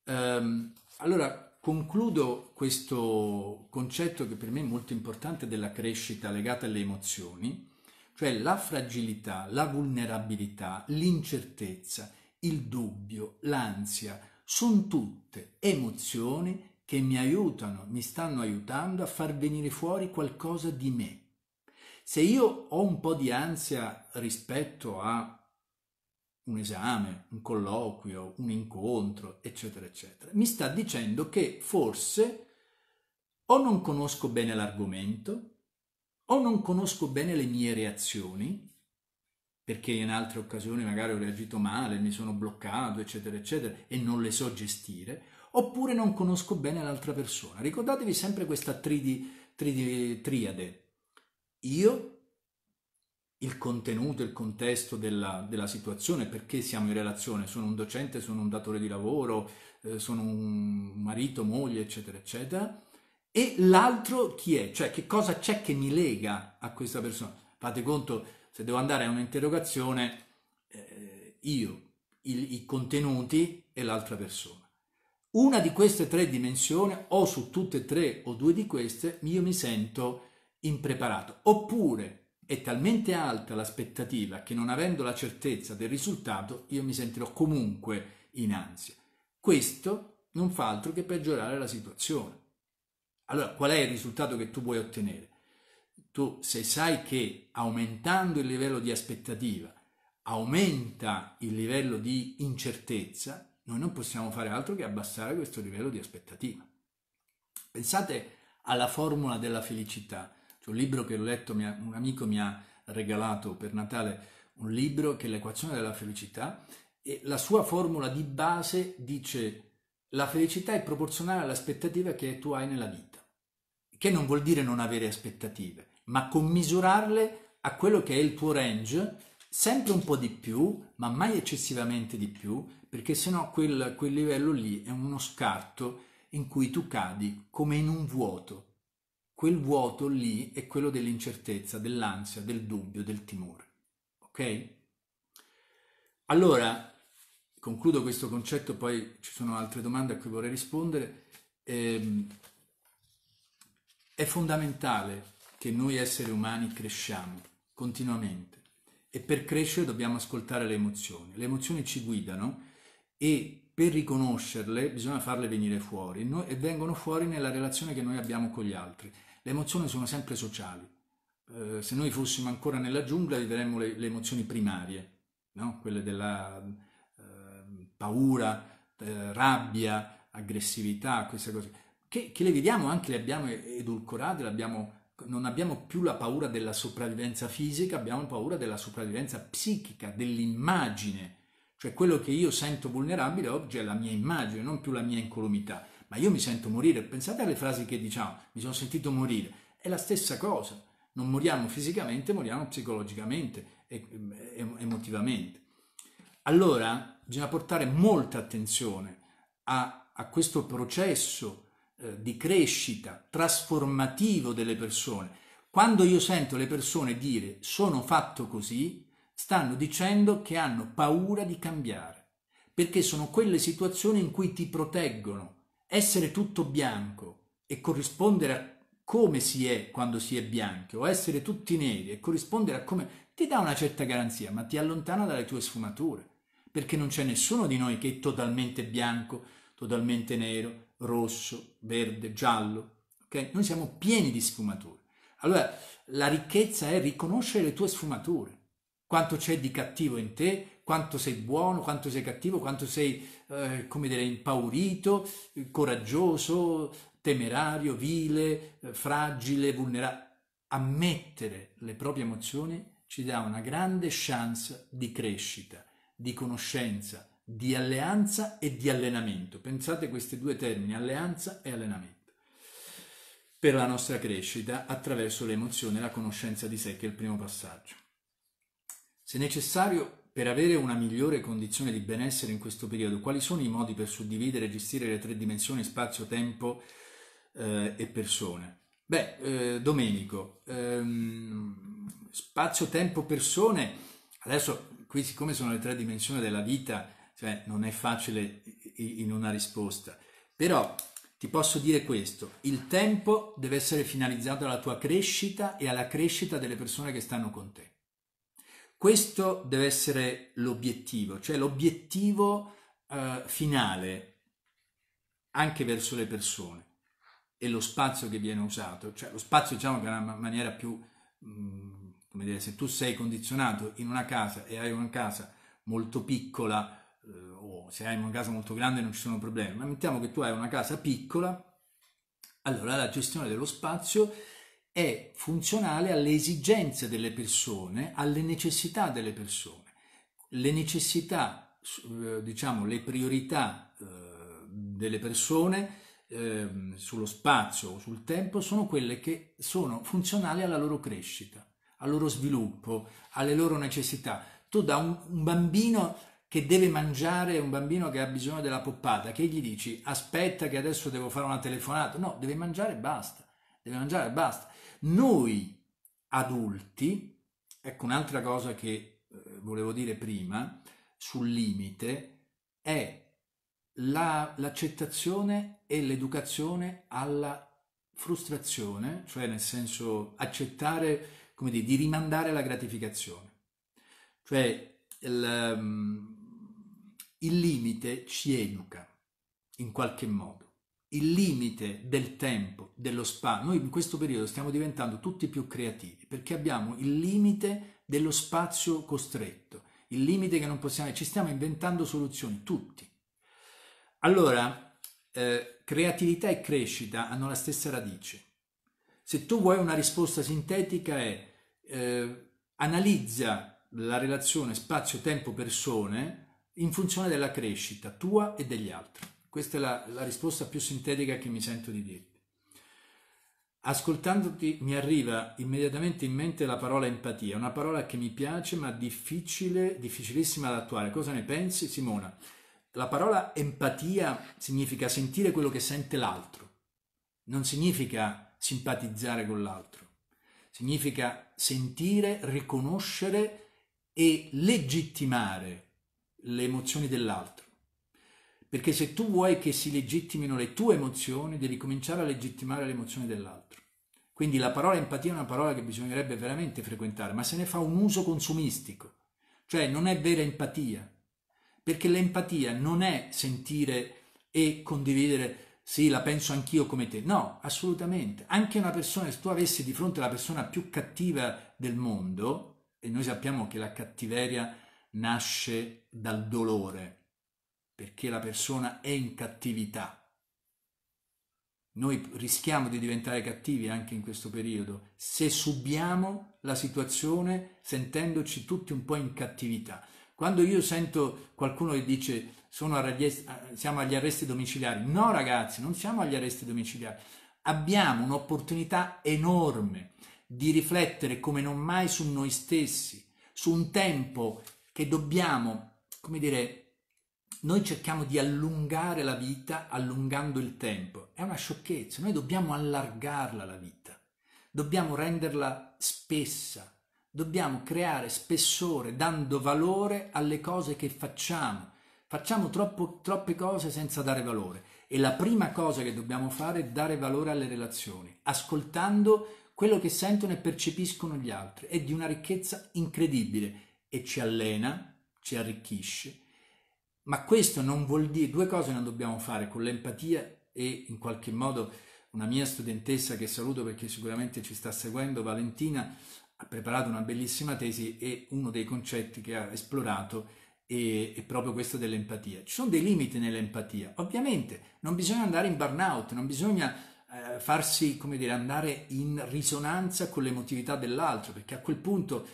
Um, allora, concludo questo concetto che per me è molto importante della crescita legata alle emozioni, cioè la fragilità, la vulnerabilità, l'incertezza, il dubbio, l'ansia, sono tutte emozioni che mi aiutano, mi stanno aiutando a far venire fuori qualcosa di me. Se io ho un po' di ansia rispetto a un esame, un colloquio, un incontro, eccetera, eccetera, mi sta dicendo che forse o non conosco bene l'argomento, o non conosco bene le mie reazioni, perché in altre occasioni magari ho reagito male, mi sono bloccato, eccetera, eccetera, e non le so gestire, oppure non conosco bene l'altra persona. Ricordatevi sempre questa tridi, tridi, triade. Io, il contenuto, il contesto della, della, situazione, perché siamo in relazione, sono un docente, sono un datore di lavoro, eh, sono un marito, moglie, eccetera, eccetera, e l'altro chi è, cioè che cosa c'è che mi lega a questa persona. Fate conto se devo andare a un'interrogazione, eh, io, il, i contenuti e l'altra persona. Una di queste tre dimensioni, o su tutte e tre o due di queste, io mi sento impreparato. Oppure è talmente alta l'aspettativa che non avendo la certezza del risultato, io mi sentirò comunque in ansia. Questo non fa altro che peggiorare la situazione. Allora, qual è il risultato che tu vuoi ottenere? tu se sai che aumentando il livello di aspettativa aumenta il livello di incertezza, noi non possiamo fare altro che abbassare questo livello di aspettativa. Pensate alla formula della felicità. C'è un libro che ho letto, un amico mi ha regalato per Natale un libro che è l'equazione della felicità e la sua formula di base dice la felicità è proporzionale all'aspettativa che tu hai nella vita, che non vuol dire non avere aspettative, ma commisurarle a quello che è il tuo range, sempre un po' di più, ma mai eccessivamente di più, perché sennò quel, quel livello lì è uno scarto in cui tu cadi come in un vuoto. Quel vuoto lì è quello dell'incertezza, dell'ansia, del dubbio, del timore. Ok? Allora, concludo questo concetto, poi ci sono altre domande a cui vorrei rispondere. Ehm, è fondamentale che noi esseri umani cresciamo continuamente e per crescere dobbiamo ascoltare le emozioni. Le emozioni ci guidano e per riconoscerle bisogna farle venire fuori e vengono fuori nella relazione che noi abbiamo con gli altri. Le emozioni sono sempre sociali. Eh, se noi fossimo ancora nella giungla vivremmo le, le emozioni primarie, no? quelle della eh, paura, eh, rabbia, aggressività, queste cose, che, che, le viviamo anche, le abbiamo edulcorate, le abbiamo non abbiamo più la paura della sopravvivenza fisica, abbiamo paura della sopravvivenza psichica, dell'immagine. Cioè quello che io sento vulnerabile oggi è la mia immagine, non più la mia incolumità. Ma io mi sento morire. Pensate alle frasi che diciamo, mi sono sentito morire. È la stessa cosa. Non moriamo fisicamente, moriamo psicologicamente, e emotivamente. Allora bisogna portare molta attenzione a, a questo processo eh, di crescita, trasformativo delle persone. Quando io sento le persone dire sono fatto così, stanno dicendo che hanno paura di cambiare, perché sono quelle situazioni in cui ti proteggono. Essere tutto bianco e corrispondere a come si è quando si è bianchi, o essere tutti neri e corrispondere a come ti dà una certa garanzia, ma ti allontana dalle tue sfumature, perché non c'è nessuno di noi che è totalmente bianco, totalmente nero, rosso, verde, giallo. Okay? Noi siamo pieni di sfumature. Allora, la ricchezza è riconoscere le tue sfumature. Quanto c'è di cattivo in te, quanto sei buono, quanto sei cattivo, quanto sei, eh, come dire, impaurito, coraggioso, temerario, vile, eh, fragile, vulnerabile. Ammettere le proprie emozioni ci dà una grande chance di crescita, di conoscenza, di alleanza e di allenamento. Pensate a questi due termini, alleanza e allenamento per la nostra crescita attraverso l'emozione e la conoscenza di sé, che è il primo passaggio. Se necessario, per avere una migliore condizione di benessere in questo periodo, quali sono i modi per suddividere e gestire le tre dimensioni spazio, tempo eh, e persone? Beh, eh, Domenico, ehm, spazio, tempo, persone, adesso qui siccome sono le tre dimensioni della vita, cioè non è facile in una risposta. Però ti posso dire questo, il tempo deve essere finalizzato alla tua crescita e alla crescita delle persone che stanno con te. Questo deve essere l'obiettivo, cioè l'obiettivo eh, finale anche verso le persone e lo spazio che viene usato, cioè lo spazio diciamo che è una maniera più, mh, mm, come dire, se tu sei condizionato in una casa e hai una casa molto piccola, eh, o se hai una casa molto grande non ci sono problemi, ma mettiamo che tu hai una casa piccola, allora la gestione dello spazio è funzionale alle esigenze delle persone, alle necessità delle persone. Le necessità, eh, diciamo, le priorità eh, delle persone ehm, sullo spazio o sul tempo sono quelle che sono funzionali alla loro crescita, al loro sviluppo, alle loro necessità. Tu da un bambino che deve mangiare un bambino che ha bisogno della poppata, che gli dici aspetta che adesso devo fare una telefonata, no, deve mangiare e basta, deve mangiare e basta. Noi adulti, ecco un'altra cosa che eh, volevo dire prima sul limite, è la, l'accettazione e l'educazione alla frustrazione, cioè nel senso accettare, come dire, di rimandare la gratificazione. Cioè il, ehm, il limite ci educa, in qualche modo. Il limite del tempo, dello spazio. Noi in questo periodo stiamo diventando tutti più creativi perché abbiamo il limite dello spazio costretto, il limite che non possiamo... Ci stiamo inventando soluzioni, tutti. Allora, eh, creatività e crescita hanno la stessa radice. Se tu vuoi una risposta sintetica è eh, analizza la relazione spazio-tempo-persone in funzione della crescita tua e degli altri. Questa è la, la risposta più sintetica che mi sento di dirti. Ascoltandoti mi arriva immediatamente in mente la parola empatia, una parola che mi piace ma difficile, difficilissima da attuare. Cosa ne pensi, Simona? La parola empatia significa sentire quello che sente l'altro, non significa simpatizzare con l'altro, significa sentire, riconoscere e legittimare le emozioni dell'altro. Perché se tu vuoi che si legittimino le tue emozioni, devi cominciare a legittimare le emozioni dell'altro. Quindi la parola empatia è una parola che bisognerebbe veramente frequentare, ma se ne fa un uso consumistico, cioè non è vera empatia, perché l'empatia non è sentire e condividere sì, la penso anch'io come te. No, assolutamente. Anche una persona, se tu avessi di fronte la persona più cattiva del mondo, e noi sappiamo che la cattiveria nasce dal dolore, perché la persona è in cattività. Noi rischiamo di diventare cattivi anche in questo periodo se subiamo la situazione sentendoci tutti un po' in cattività. Quando io sento qualcuno che dice siamo agli arresti domiciliari, no ragazzi, non siamo agli arresti domiciliari, abbiamo un'opportunità enorme di riflettere come non mai su noi stessi, su un tempo che dobbiamo, come dire, noi cerchiamo di allungare la vita allungando il tempo. È una sciocchezza, noi dobbiamo allargarla la vita, dobbiamo renderla spessa, dobbiamo creare spessore dando valore alle cose che facciamo. Facciamo troppo, troppe cose senza dare valore e la prima cosa che dobbiamo fare è dare valore alle relazioni, ascoltando quello che sentono e percepiscono gli altri. È di una ricchezza incredibile e ci allena, ci arricchisce, ma questo non vuol dire, due cose non dobbiamo fare con l'empatia e in qualche modo una mia studentessa che saluto perché sicuramente ci sta seguendo, Valentina, ha preparato una bellissima tesi e uno dei concetti che ha esplorato è, proprio questo dell'empatia. Ci sono dei limiti nell'empatia, ovviamente non bisogna andare in burnout, non bisogna eh, farsi, come dire, andare in risonanza con l'emotività dell'altro, perché a quel punto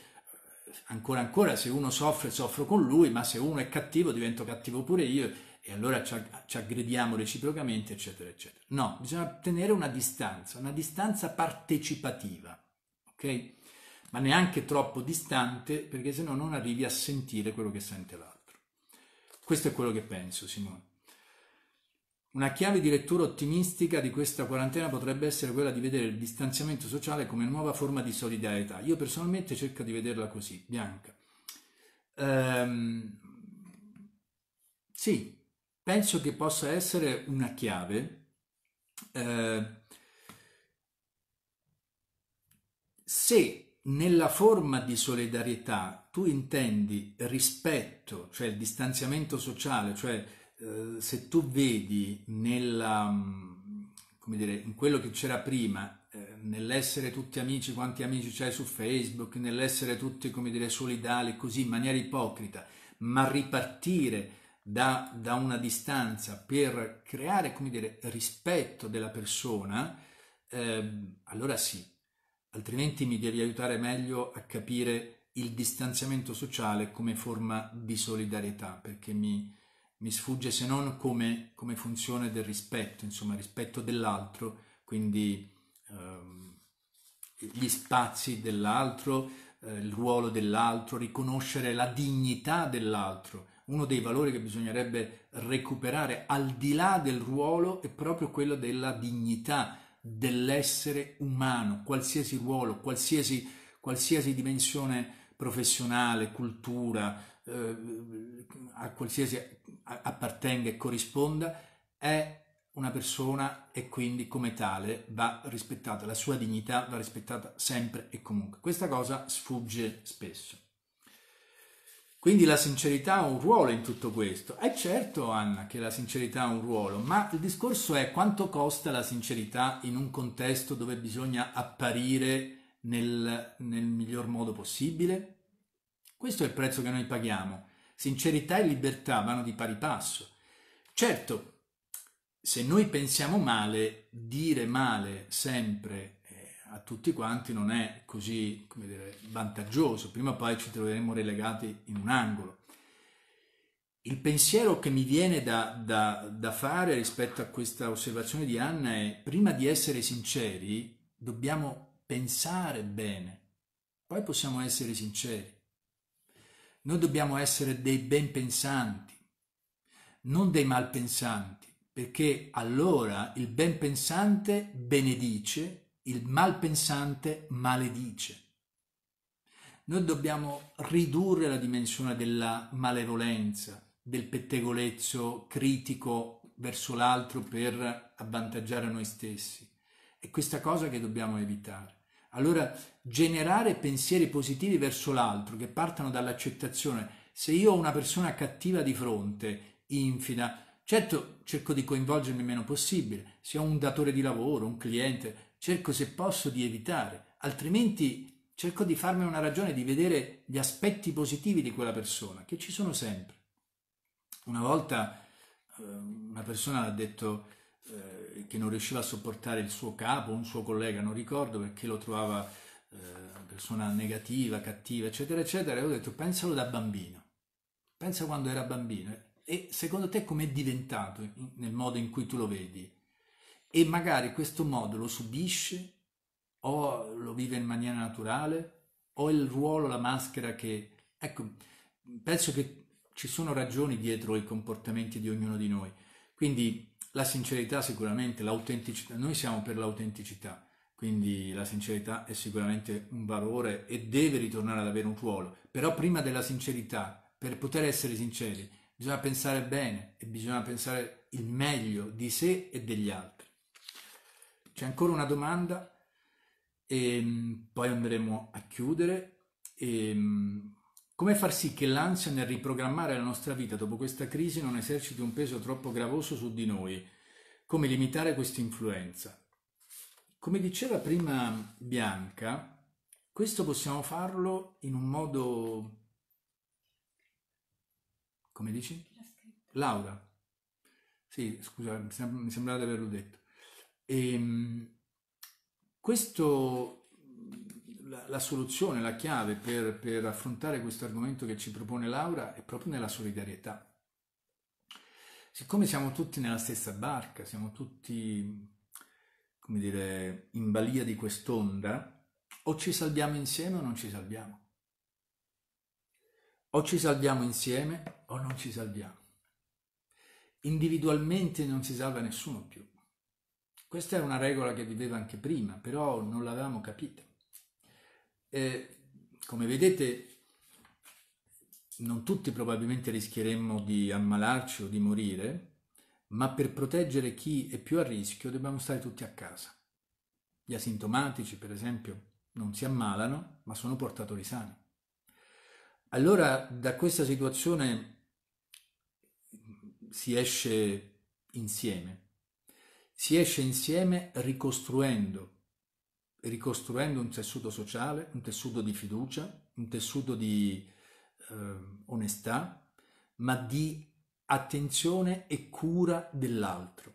ancora ancora se uno soffre soffro con lui, ma se uno è cattivo divento cattivo pure io e allora ci, ci aggrediamo reciprocamente, eccetera, eccetera. No, bisogna tenere una distanza, una distanza partecipativa, ok? Ma neanche troppo distante perché se no non arrivi a sentire quello che sente l'altro. Questo è quello che penso, Simone. Una chiave di lettura ottimistica di questa quarantena potrebbe essere quella di vedere il distanziamento sociale come nuova forma di solidarietà. Io personalmente cerco di vederla così, bianca. Ehm, sì, penso che possa essere una chiave. Eh, se nella forma di solidarietà tu intendi rispetto, cioè il distanziamento sociale, cioè eh, se tu vedi nella, mm, come dire, in quello che c'era prima, eh, nell'essere tutti amici, quanti amici c'hai su Facebook, nell'essere tutti, come dire, solidali, così, in maniera ipocrita, ma ripartire da, da, una distanza per creare, come dire, rispetto della persona, eh, allora sì, altrimenti mi devi aiutare meglio a capire il distanziamento sociale come forma di solidarietà, perché mi, mi sfugge se non come, come funzione del rispetto, insomma, rispetto dell'altro, quindi ehm, gli spazi dell'altro, eh, il ruolo dell'altro, riconoscere la dignità dell'altro. Uno dei valori che bisognerebbe recuperare al di là del ruolo è proprio quello della dignità dell'essere umano, qualsiasi ruolo, qualsiasi, qualsiasi dimensione professionale, cultura, eh, a qualsiasi appartenga e corrisponda, è una persona e quindi come tale va rispettata, la sua dignità va rispettata sempre e comunque. Questa cosa sfugge spesso. Quindi la sincerità ha un ruolo in tutto questo. È certo, Anna, che la sincerità ha un ruolo, ma il discorso è quanto costa la sincerità in un contesto dove bisogna apparire nel, nel miglior modo possibile? Questo è il prezzo che noi paghiamo. Sincerità e libertà vanno di pari passo. Certo, se noi pensiamo male, dire male sempre eh, a tutti quanti non è così come dire, vantaggioso, prima o poi ci troveremo relegati in un angolo. Il pensiero che mi viene da, da, da fare rispetto a questa osservazione di Anna è, prima di essere sinceri, dobbiamo pensare bene, poi possiamo essere sinceri. Noi dobbiamo essere dei ben pensanti, non dei malpensanti, perché allora il ben pensante benedice, il malpensante maledice. Noi dobbiamo ridurre la dimensione della malevolenza, del pettegolezzo critico verso l'altro per avvantaggiare noi stessi. È questa cosa che dobbiamo evitare. Allora generare pensieri positivi verso l'altro che partano dall'accettazione. Se io ho una persona cattiva di fronte, infida, certo cerco di coinvolgermi il meno possibile, se ho un datore di lavoro, un cliente, cerco se posso di evitare, altrimenti cerco di farmi una ragione, di vedere gli aspetti positivi di quella persona, che ci sono sempre. Una volta eh, una persona ha detto eh, che non riusciva a sopportare il suo capo, un suo collega, non ricordo, perché lo trovava eh, persona negativa, cattiva, eccetera, eccetera, e ho detto pensalo da bambino, pensa quando era bambino e secondo te com'è diventato nel modo in cui tu lo vedi e magari questo modo lo subisce o lo vive in maniera naturale o il ruolo, la maschera che... Ecco, penso che ci sono ragioni dietro i comportamenti di ognuno di noi. Quindi la sincerità sicuramente, l'autenticità, noi siamo per l'autenticità, quindi la sincerità è sicuramente un valore e deve ritornare ad avere un ruolo, però prima della sincerità, per poter essere sinceri, bisogna pensare bene e bisogna pensare il meglio di sé e degli altri. C'è ancora una domanda e ehm, poi andremo a chiudere. E, ehm, come far sì che l'ansia nel riprogrammare la nostra vita dopo questa crisi non eserciti un peso troppo gravoso su di noi? Come limitare questa influenza? Come diceva prima Bianca, questo possiamo farlo in un modo... come dici? Laura. Sì, scusa, mi sembrava di averlo detto. E, ehm, questo la, la soluzione, la chiave per, per affrontare questo argomento che ci propone Laura è proprio nella solidarietà. Siccome siamo tutti nella stessa barca, siamo tutti, come dire, in balia di quest'onda, o ci salviamo insieme o non ci salviamo. O ci salviamo insieme o non ci salviamo. Individualmente non si salva nessuno più. Questa è una regola che viveva anche prima, però non l'avevamo capita. Eh, come vedete, non tutti probabilmente rischieremmo di ammalarci o di morire, ma per proteggere chi è più a rischio dobbiamo stare tutti a casa. Gli asintomatici, per esempio, non si ammalano, ma sono portatori sani. Allora, da questa situazione si esce insieme. Si esce insieme ricostruendo ricostruendo un tessuto sociale, un tessuto di fiducia, un tessuto di eh, onestà, ma di attenzione e cura dell'altro.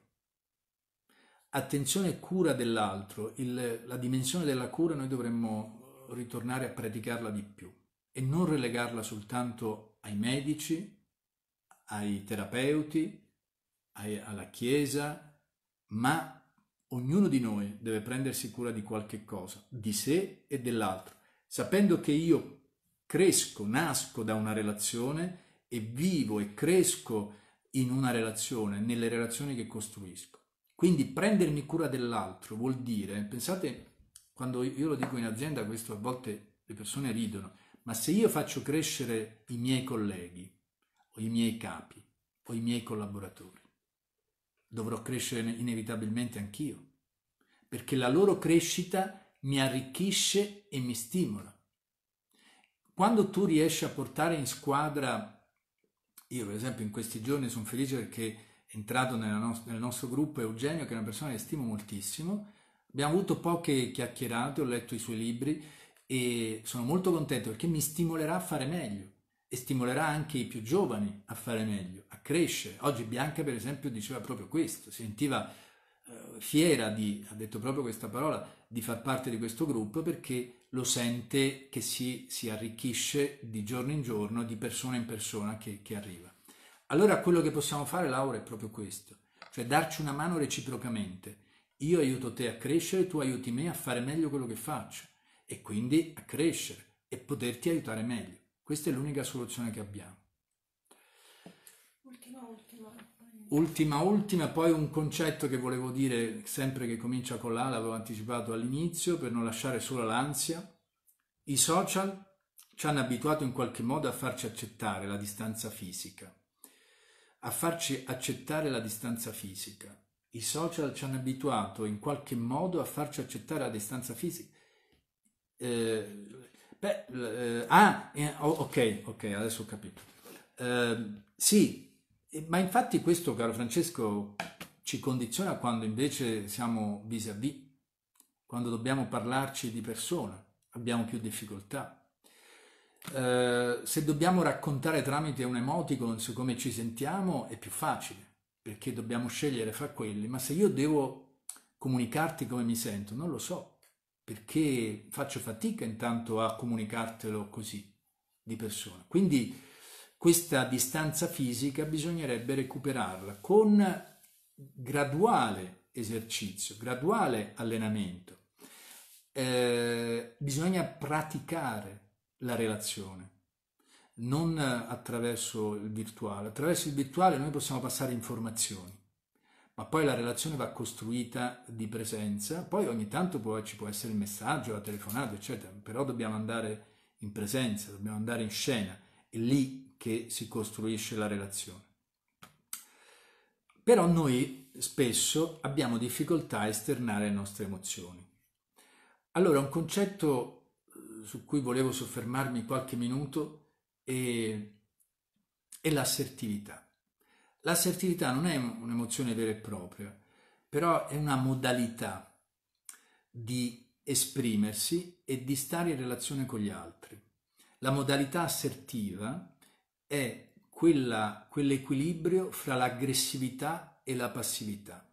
Attenzione e cura dell'altro, Il, la dimensione della cura noi dovremmo ritornare a praticarla di più e non relegarla soltanto ai medici, ai terapeuti, ai, alla Chiesa, ma Ognuno di noi deve prendersi cura di qualche cosa, di sé e dell'altro, sapendo che io cresco, nasco da una relazione e vivo e cresco in una relazione, nelle relazioni che costruisco. Quindi prendermi cura dell'altro vuol dire, pensate, quando io lo dico in azienda, questo a volte le persone ridono, ma se io faccio crescere i miei colleghi o i miei capi o i miei collaboratori, dovrò crescere inevitabilmente anch'io, perché la loro crescita mi arricchisce e mi stimola. Quando tu riesci a portare in squadra, io per esempio in questi giorni sono felice perché è entrato no- nel nostro gruppo Eugenio, che è una persona che stimo moltissimo, abbiamo avuto poche chiacchierate, ho letto i suoi libri e sono molto contento perché mi stimolerà a fare meglio e stimolerà anche i più giovani a fare meglio, a crescere. Oggi Bianca, per esempio, diceva proprio questo, si sentiva eh, fiera di, ha detto proprio questa parola, di far parte di questo gruppo perché lo sente che si, si arricchisce di giorno in giorno, di persona in persona che, che arriva. Allora quello che possiamo fare, Laura, è proprio questo, cioè darci una mano reciprocamente. Io aiuto te a crescere, tu aiuti me a fare meglio quello che faccio e quindi a crescere e poterti aiutare meglio. Questa è l'unica soluzione che abbiamo. Ultima, ultima. Ultima, ultima, poi un concetto che volevo dire sempre che comincia con l'A, l'avevo anticipato all'inizio per non lasciare sola l'ansia. I social ci hanno abituato in qualche modo a farci accettare la distanza fisica, a farci accettare la distanza fisica. I social ci hanno abituato in qualche modo a farci accettare la distanza fisica. Eh, Beh, eh, ah, eh, oh, ok, ok, adesso ho capito. Ehm, eh, sì, ma infatti questo, caro Francesco, ci condiziona quando invece siamo vis-à-vis, quando dobbiamo parlarci di persona, abbiamo più difficoltà. Eh, se dobbiamo raccontare tramite un emoticon su come ci sentiamo è più facile, perché dobbiamo scegliere fra quelli, ma se io devo comunicarti come mi sento, non lo so perché faccio fatica intanto a comunicartelo così di persona. Quindi questa distanza fisica bisognerebbe recuperarla con graduale esercizio, graduale allenamento. Eh, bisogna praticare la relazione, non attraverso il virtuale. Attraverso il virtuale noi possiamo passare informazioni, ma poi la relazione va costruita di presenza, poi ogni tanto può, ci può essere il messaggio, la telefonata, eccetera, però dobbiamo andare in presenza, dobbiamo andare in scena, è lì che si costruisce la relazione. Però noi spesso abbiamo difficoltà a esternare le nostre emozioni. Allora, un concetto eh, su cui volevo soffermarmi qualche minuto è, è l'assertività. L'assertività non è un'emozione vera e propria, però è una modalità di esprimersi e di stare in relazione con gli altri. La modalità assertiva è quella, quell'equilibrio fra l'aggressività e la passività.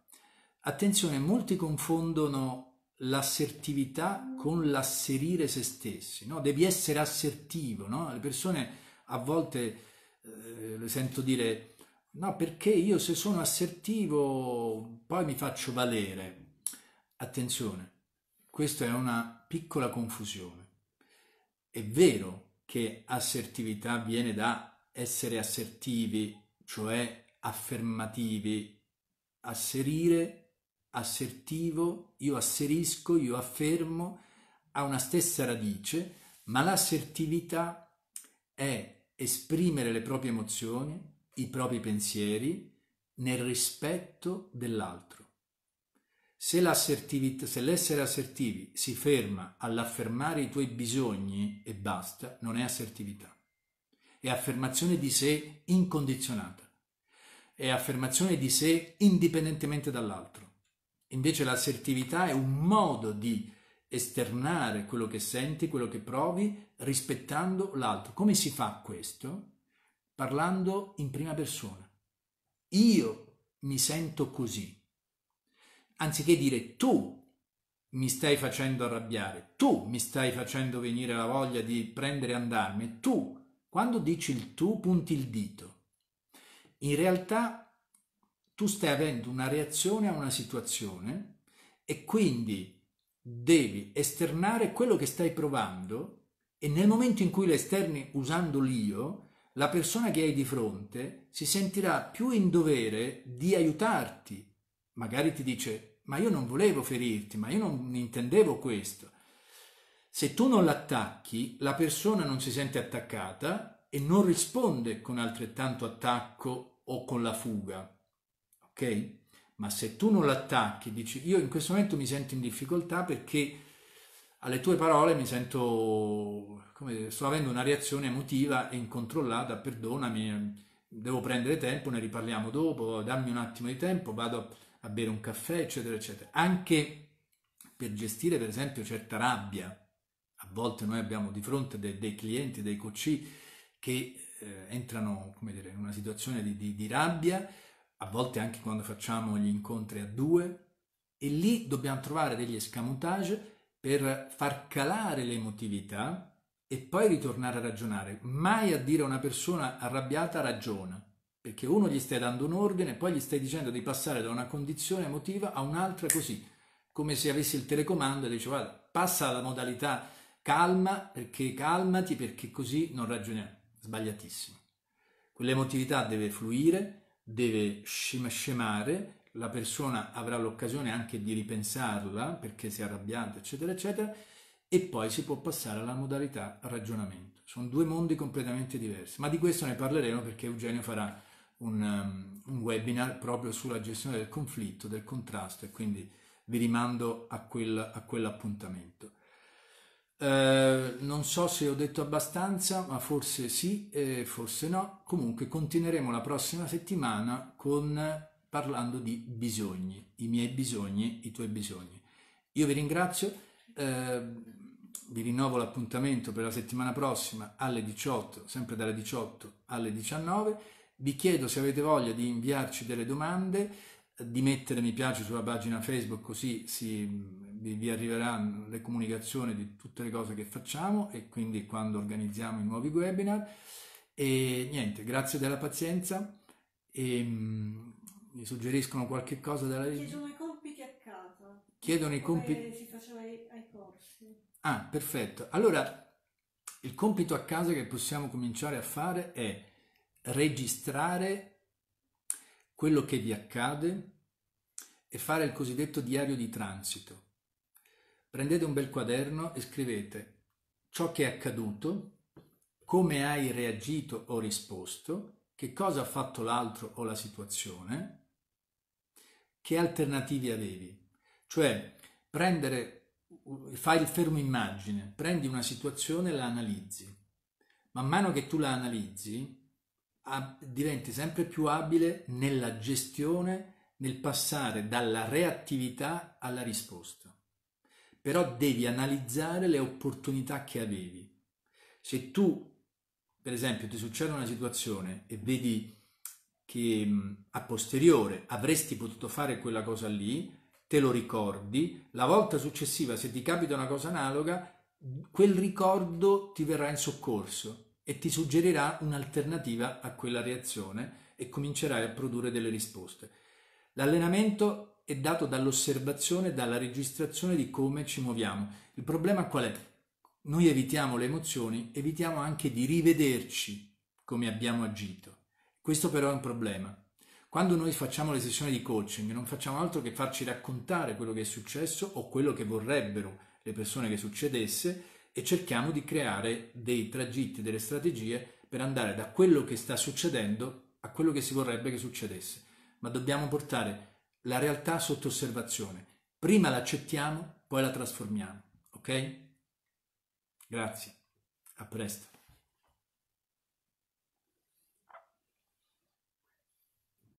Attenzione, molti confondono l'assertività con l'asserire se stessi, no? devi essere assertivo, no? le persone a volte eh, le sento dire No, perché io se sono assertivo poi mi faccio valere. Attenzione, questa è una piccola confusione. È vero che assertività viene da essere assertivi, cioè affermativi, asserire, assertivo, io asserisco, io affermo, ha una stessa radice, ma l'assertività è esprimere le proprie emozioni, i propri pensieri nel rispetto dell'altro. Se, se l'essere assertivi si ferma all'affermare i tuoi bisogni e basta, non è assertività. È affermazione di sé incondizionata. È affermazione di sé indipendentemente dall'altro. Invece l'assertività è un modo di esternare quello che senti, quello che provi, rispettando l'altro. Come si fa questo? parlando in prima persona. Io mi sento così. Anziché dire tu mi stai facendo arrabbiare, tu mi stai facendo venire la voglia di prendere e andarmi, tu, quando dici il tu punti il dito. In realtà tu stai avendo una reazione a una situazione e quindi devi esternare quello che stai provando e nel momento in cui lo esterni usando l'io, la persona che hai di fronte si sentirà più in dovere di aiutarti. Magari ti dice, ma io non volevo ferirti, ma io non intendevo questo. Se tu non l'attacchi, la persona non si sente attaccata e non risponde con altrettanto attacco o con la fuga. Ok? Ma se tu non l'attacchi, dici, io in questo momento mi sento in difficoltà perché alle tue parole mi sento, come sto avendo una reazione emotiva e incontrollata, perdonami, devo prendere tempo, ne riparliamo dopo, dammi un attimo di tempo, vado a bere un caffè, eccetera, eccetera. Anche per gestire, per esempio, certa rabbia, a volte noi abbiamo di fronte dei, dei clienti, dei coci che eh, entrano, dire, in una situazione di, di, di rabbia, a volte anche quando facciamo gli incontri a due, e lì dobbiamo trovare degli escamotage per far calare l'emotività e poi ritornare a ragionare. Mai a dire a una persona arrabbiata ragiona, perché uno gli stai dando un ordine, poi gli stai dicendo di passare da una condizione emotiva a un'altra così, come se avessi il telecomando e dici guarda, passa alla modalità calma, perché calmati, perché così non ragioniamo. Sbagliatissimo. Quell'emotività deve fluire, deve scemare, la persona avrà l'occasione anche di ripensarla perché si è arrabbiata, eccetera, eccetera, e poi si può passare alla modalità ragionamento. Sono due mondi completamente diversi, ma di questo ne parleremo perché Eugenio farà un, um, un webinar proprio sulla gestione del conflitto, del contrasto e quindi vi rimando a, quel, a quell'appuntamento. Eh, non so se ho detto abbastanza, ma forse sì, eh, forse no. Comunque continueremo la prossima settimana con parlando di bisogni, i miei bisogni, i tuoi bisogni. Io vi ringrazio, eh, vi rinnovo l'appuntamento per la settimana prossima alle 18, sempre dalle 18 alle 19. Vi chiedo se avete voglia di inviarci delle domande, di mettere mi piace sulla pagina Facebook così si vi, arriveranno le comunicazioni di tutte le cose che facciamo e quindi quando organizziamo i nuovi webinar. E niente, grazie della pazienza e mm, mi suggeriscono qualche cosa dalla Chiedono i compiti a casa. Chiedono i compiti. si faceva ai, ai corsi. Ah, perfetto. Allora, il compito a casa che possiamo cominciare a fare è registrare quello che vi accade e fare il cosiddetto diario di transito. Prendete un bel quaderno e scrivete ciò che è accaduto, come hai reagito o risposto, che cosa ha fatto l'altro o la situazione, che alternative avevi. Cioè, prendere, fai il fermo immagine, prendi una situazione e la analizzi. Man mano che tu la analizzi, diventi sempre più abile nella gestione, nel passare dalla reattività alla risposta. Però devi analizzare le opportunità che avevi. Se tu, per esempio, ti succede una situazione e vedi che a posteriore avresti potuto fare quella cosa lì, te lo ricordi, la volta successiva se ti capita una cosa analoga, quel ricordo ti verrà in soccorso e ti suggerirà un'alternativa a quella reazione e comincerai a produrre delle risposte. L'allenamento è dato dall'osservazione, dalla registrazione di come ci muoviamo. Il problema qual è? Noi evitiamo le emozioni, evitiamo anche di rivederci come abbiamo agito. Questo però è un problema. Quando noi facciamo le sessioni di coaching non facciamo altro che farci raccontare quello che è successo o quello che vorrebbero le persone che succedesse e cerchiamo di creare dei tragitti, delle strategie per andare da quello che sta succedendo a quello che si vorrebbe che succedesse. Ma dobbiamo portare la realtà sotto osservazione. Prima l'accettiamo, poi la trasformiamo. Ok? Grazie. A presto.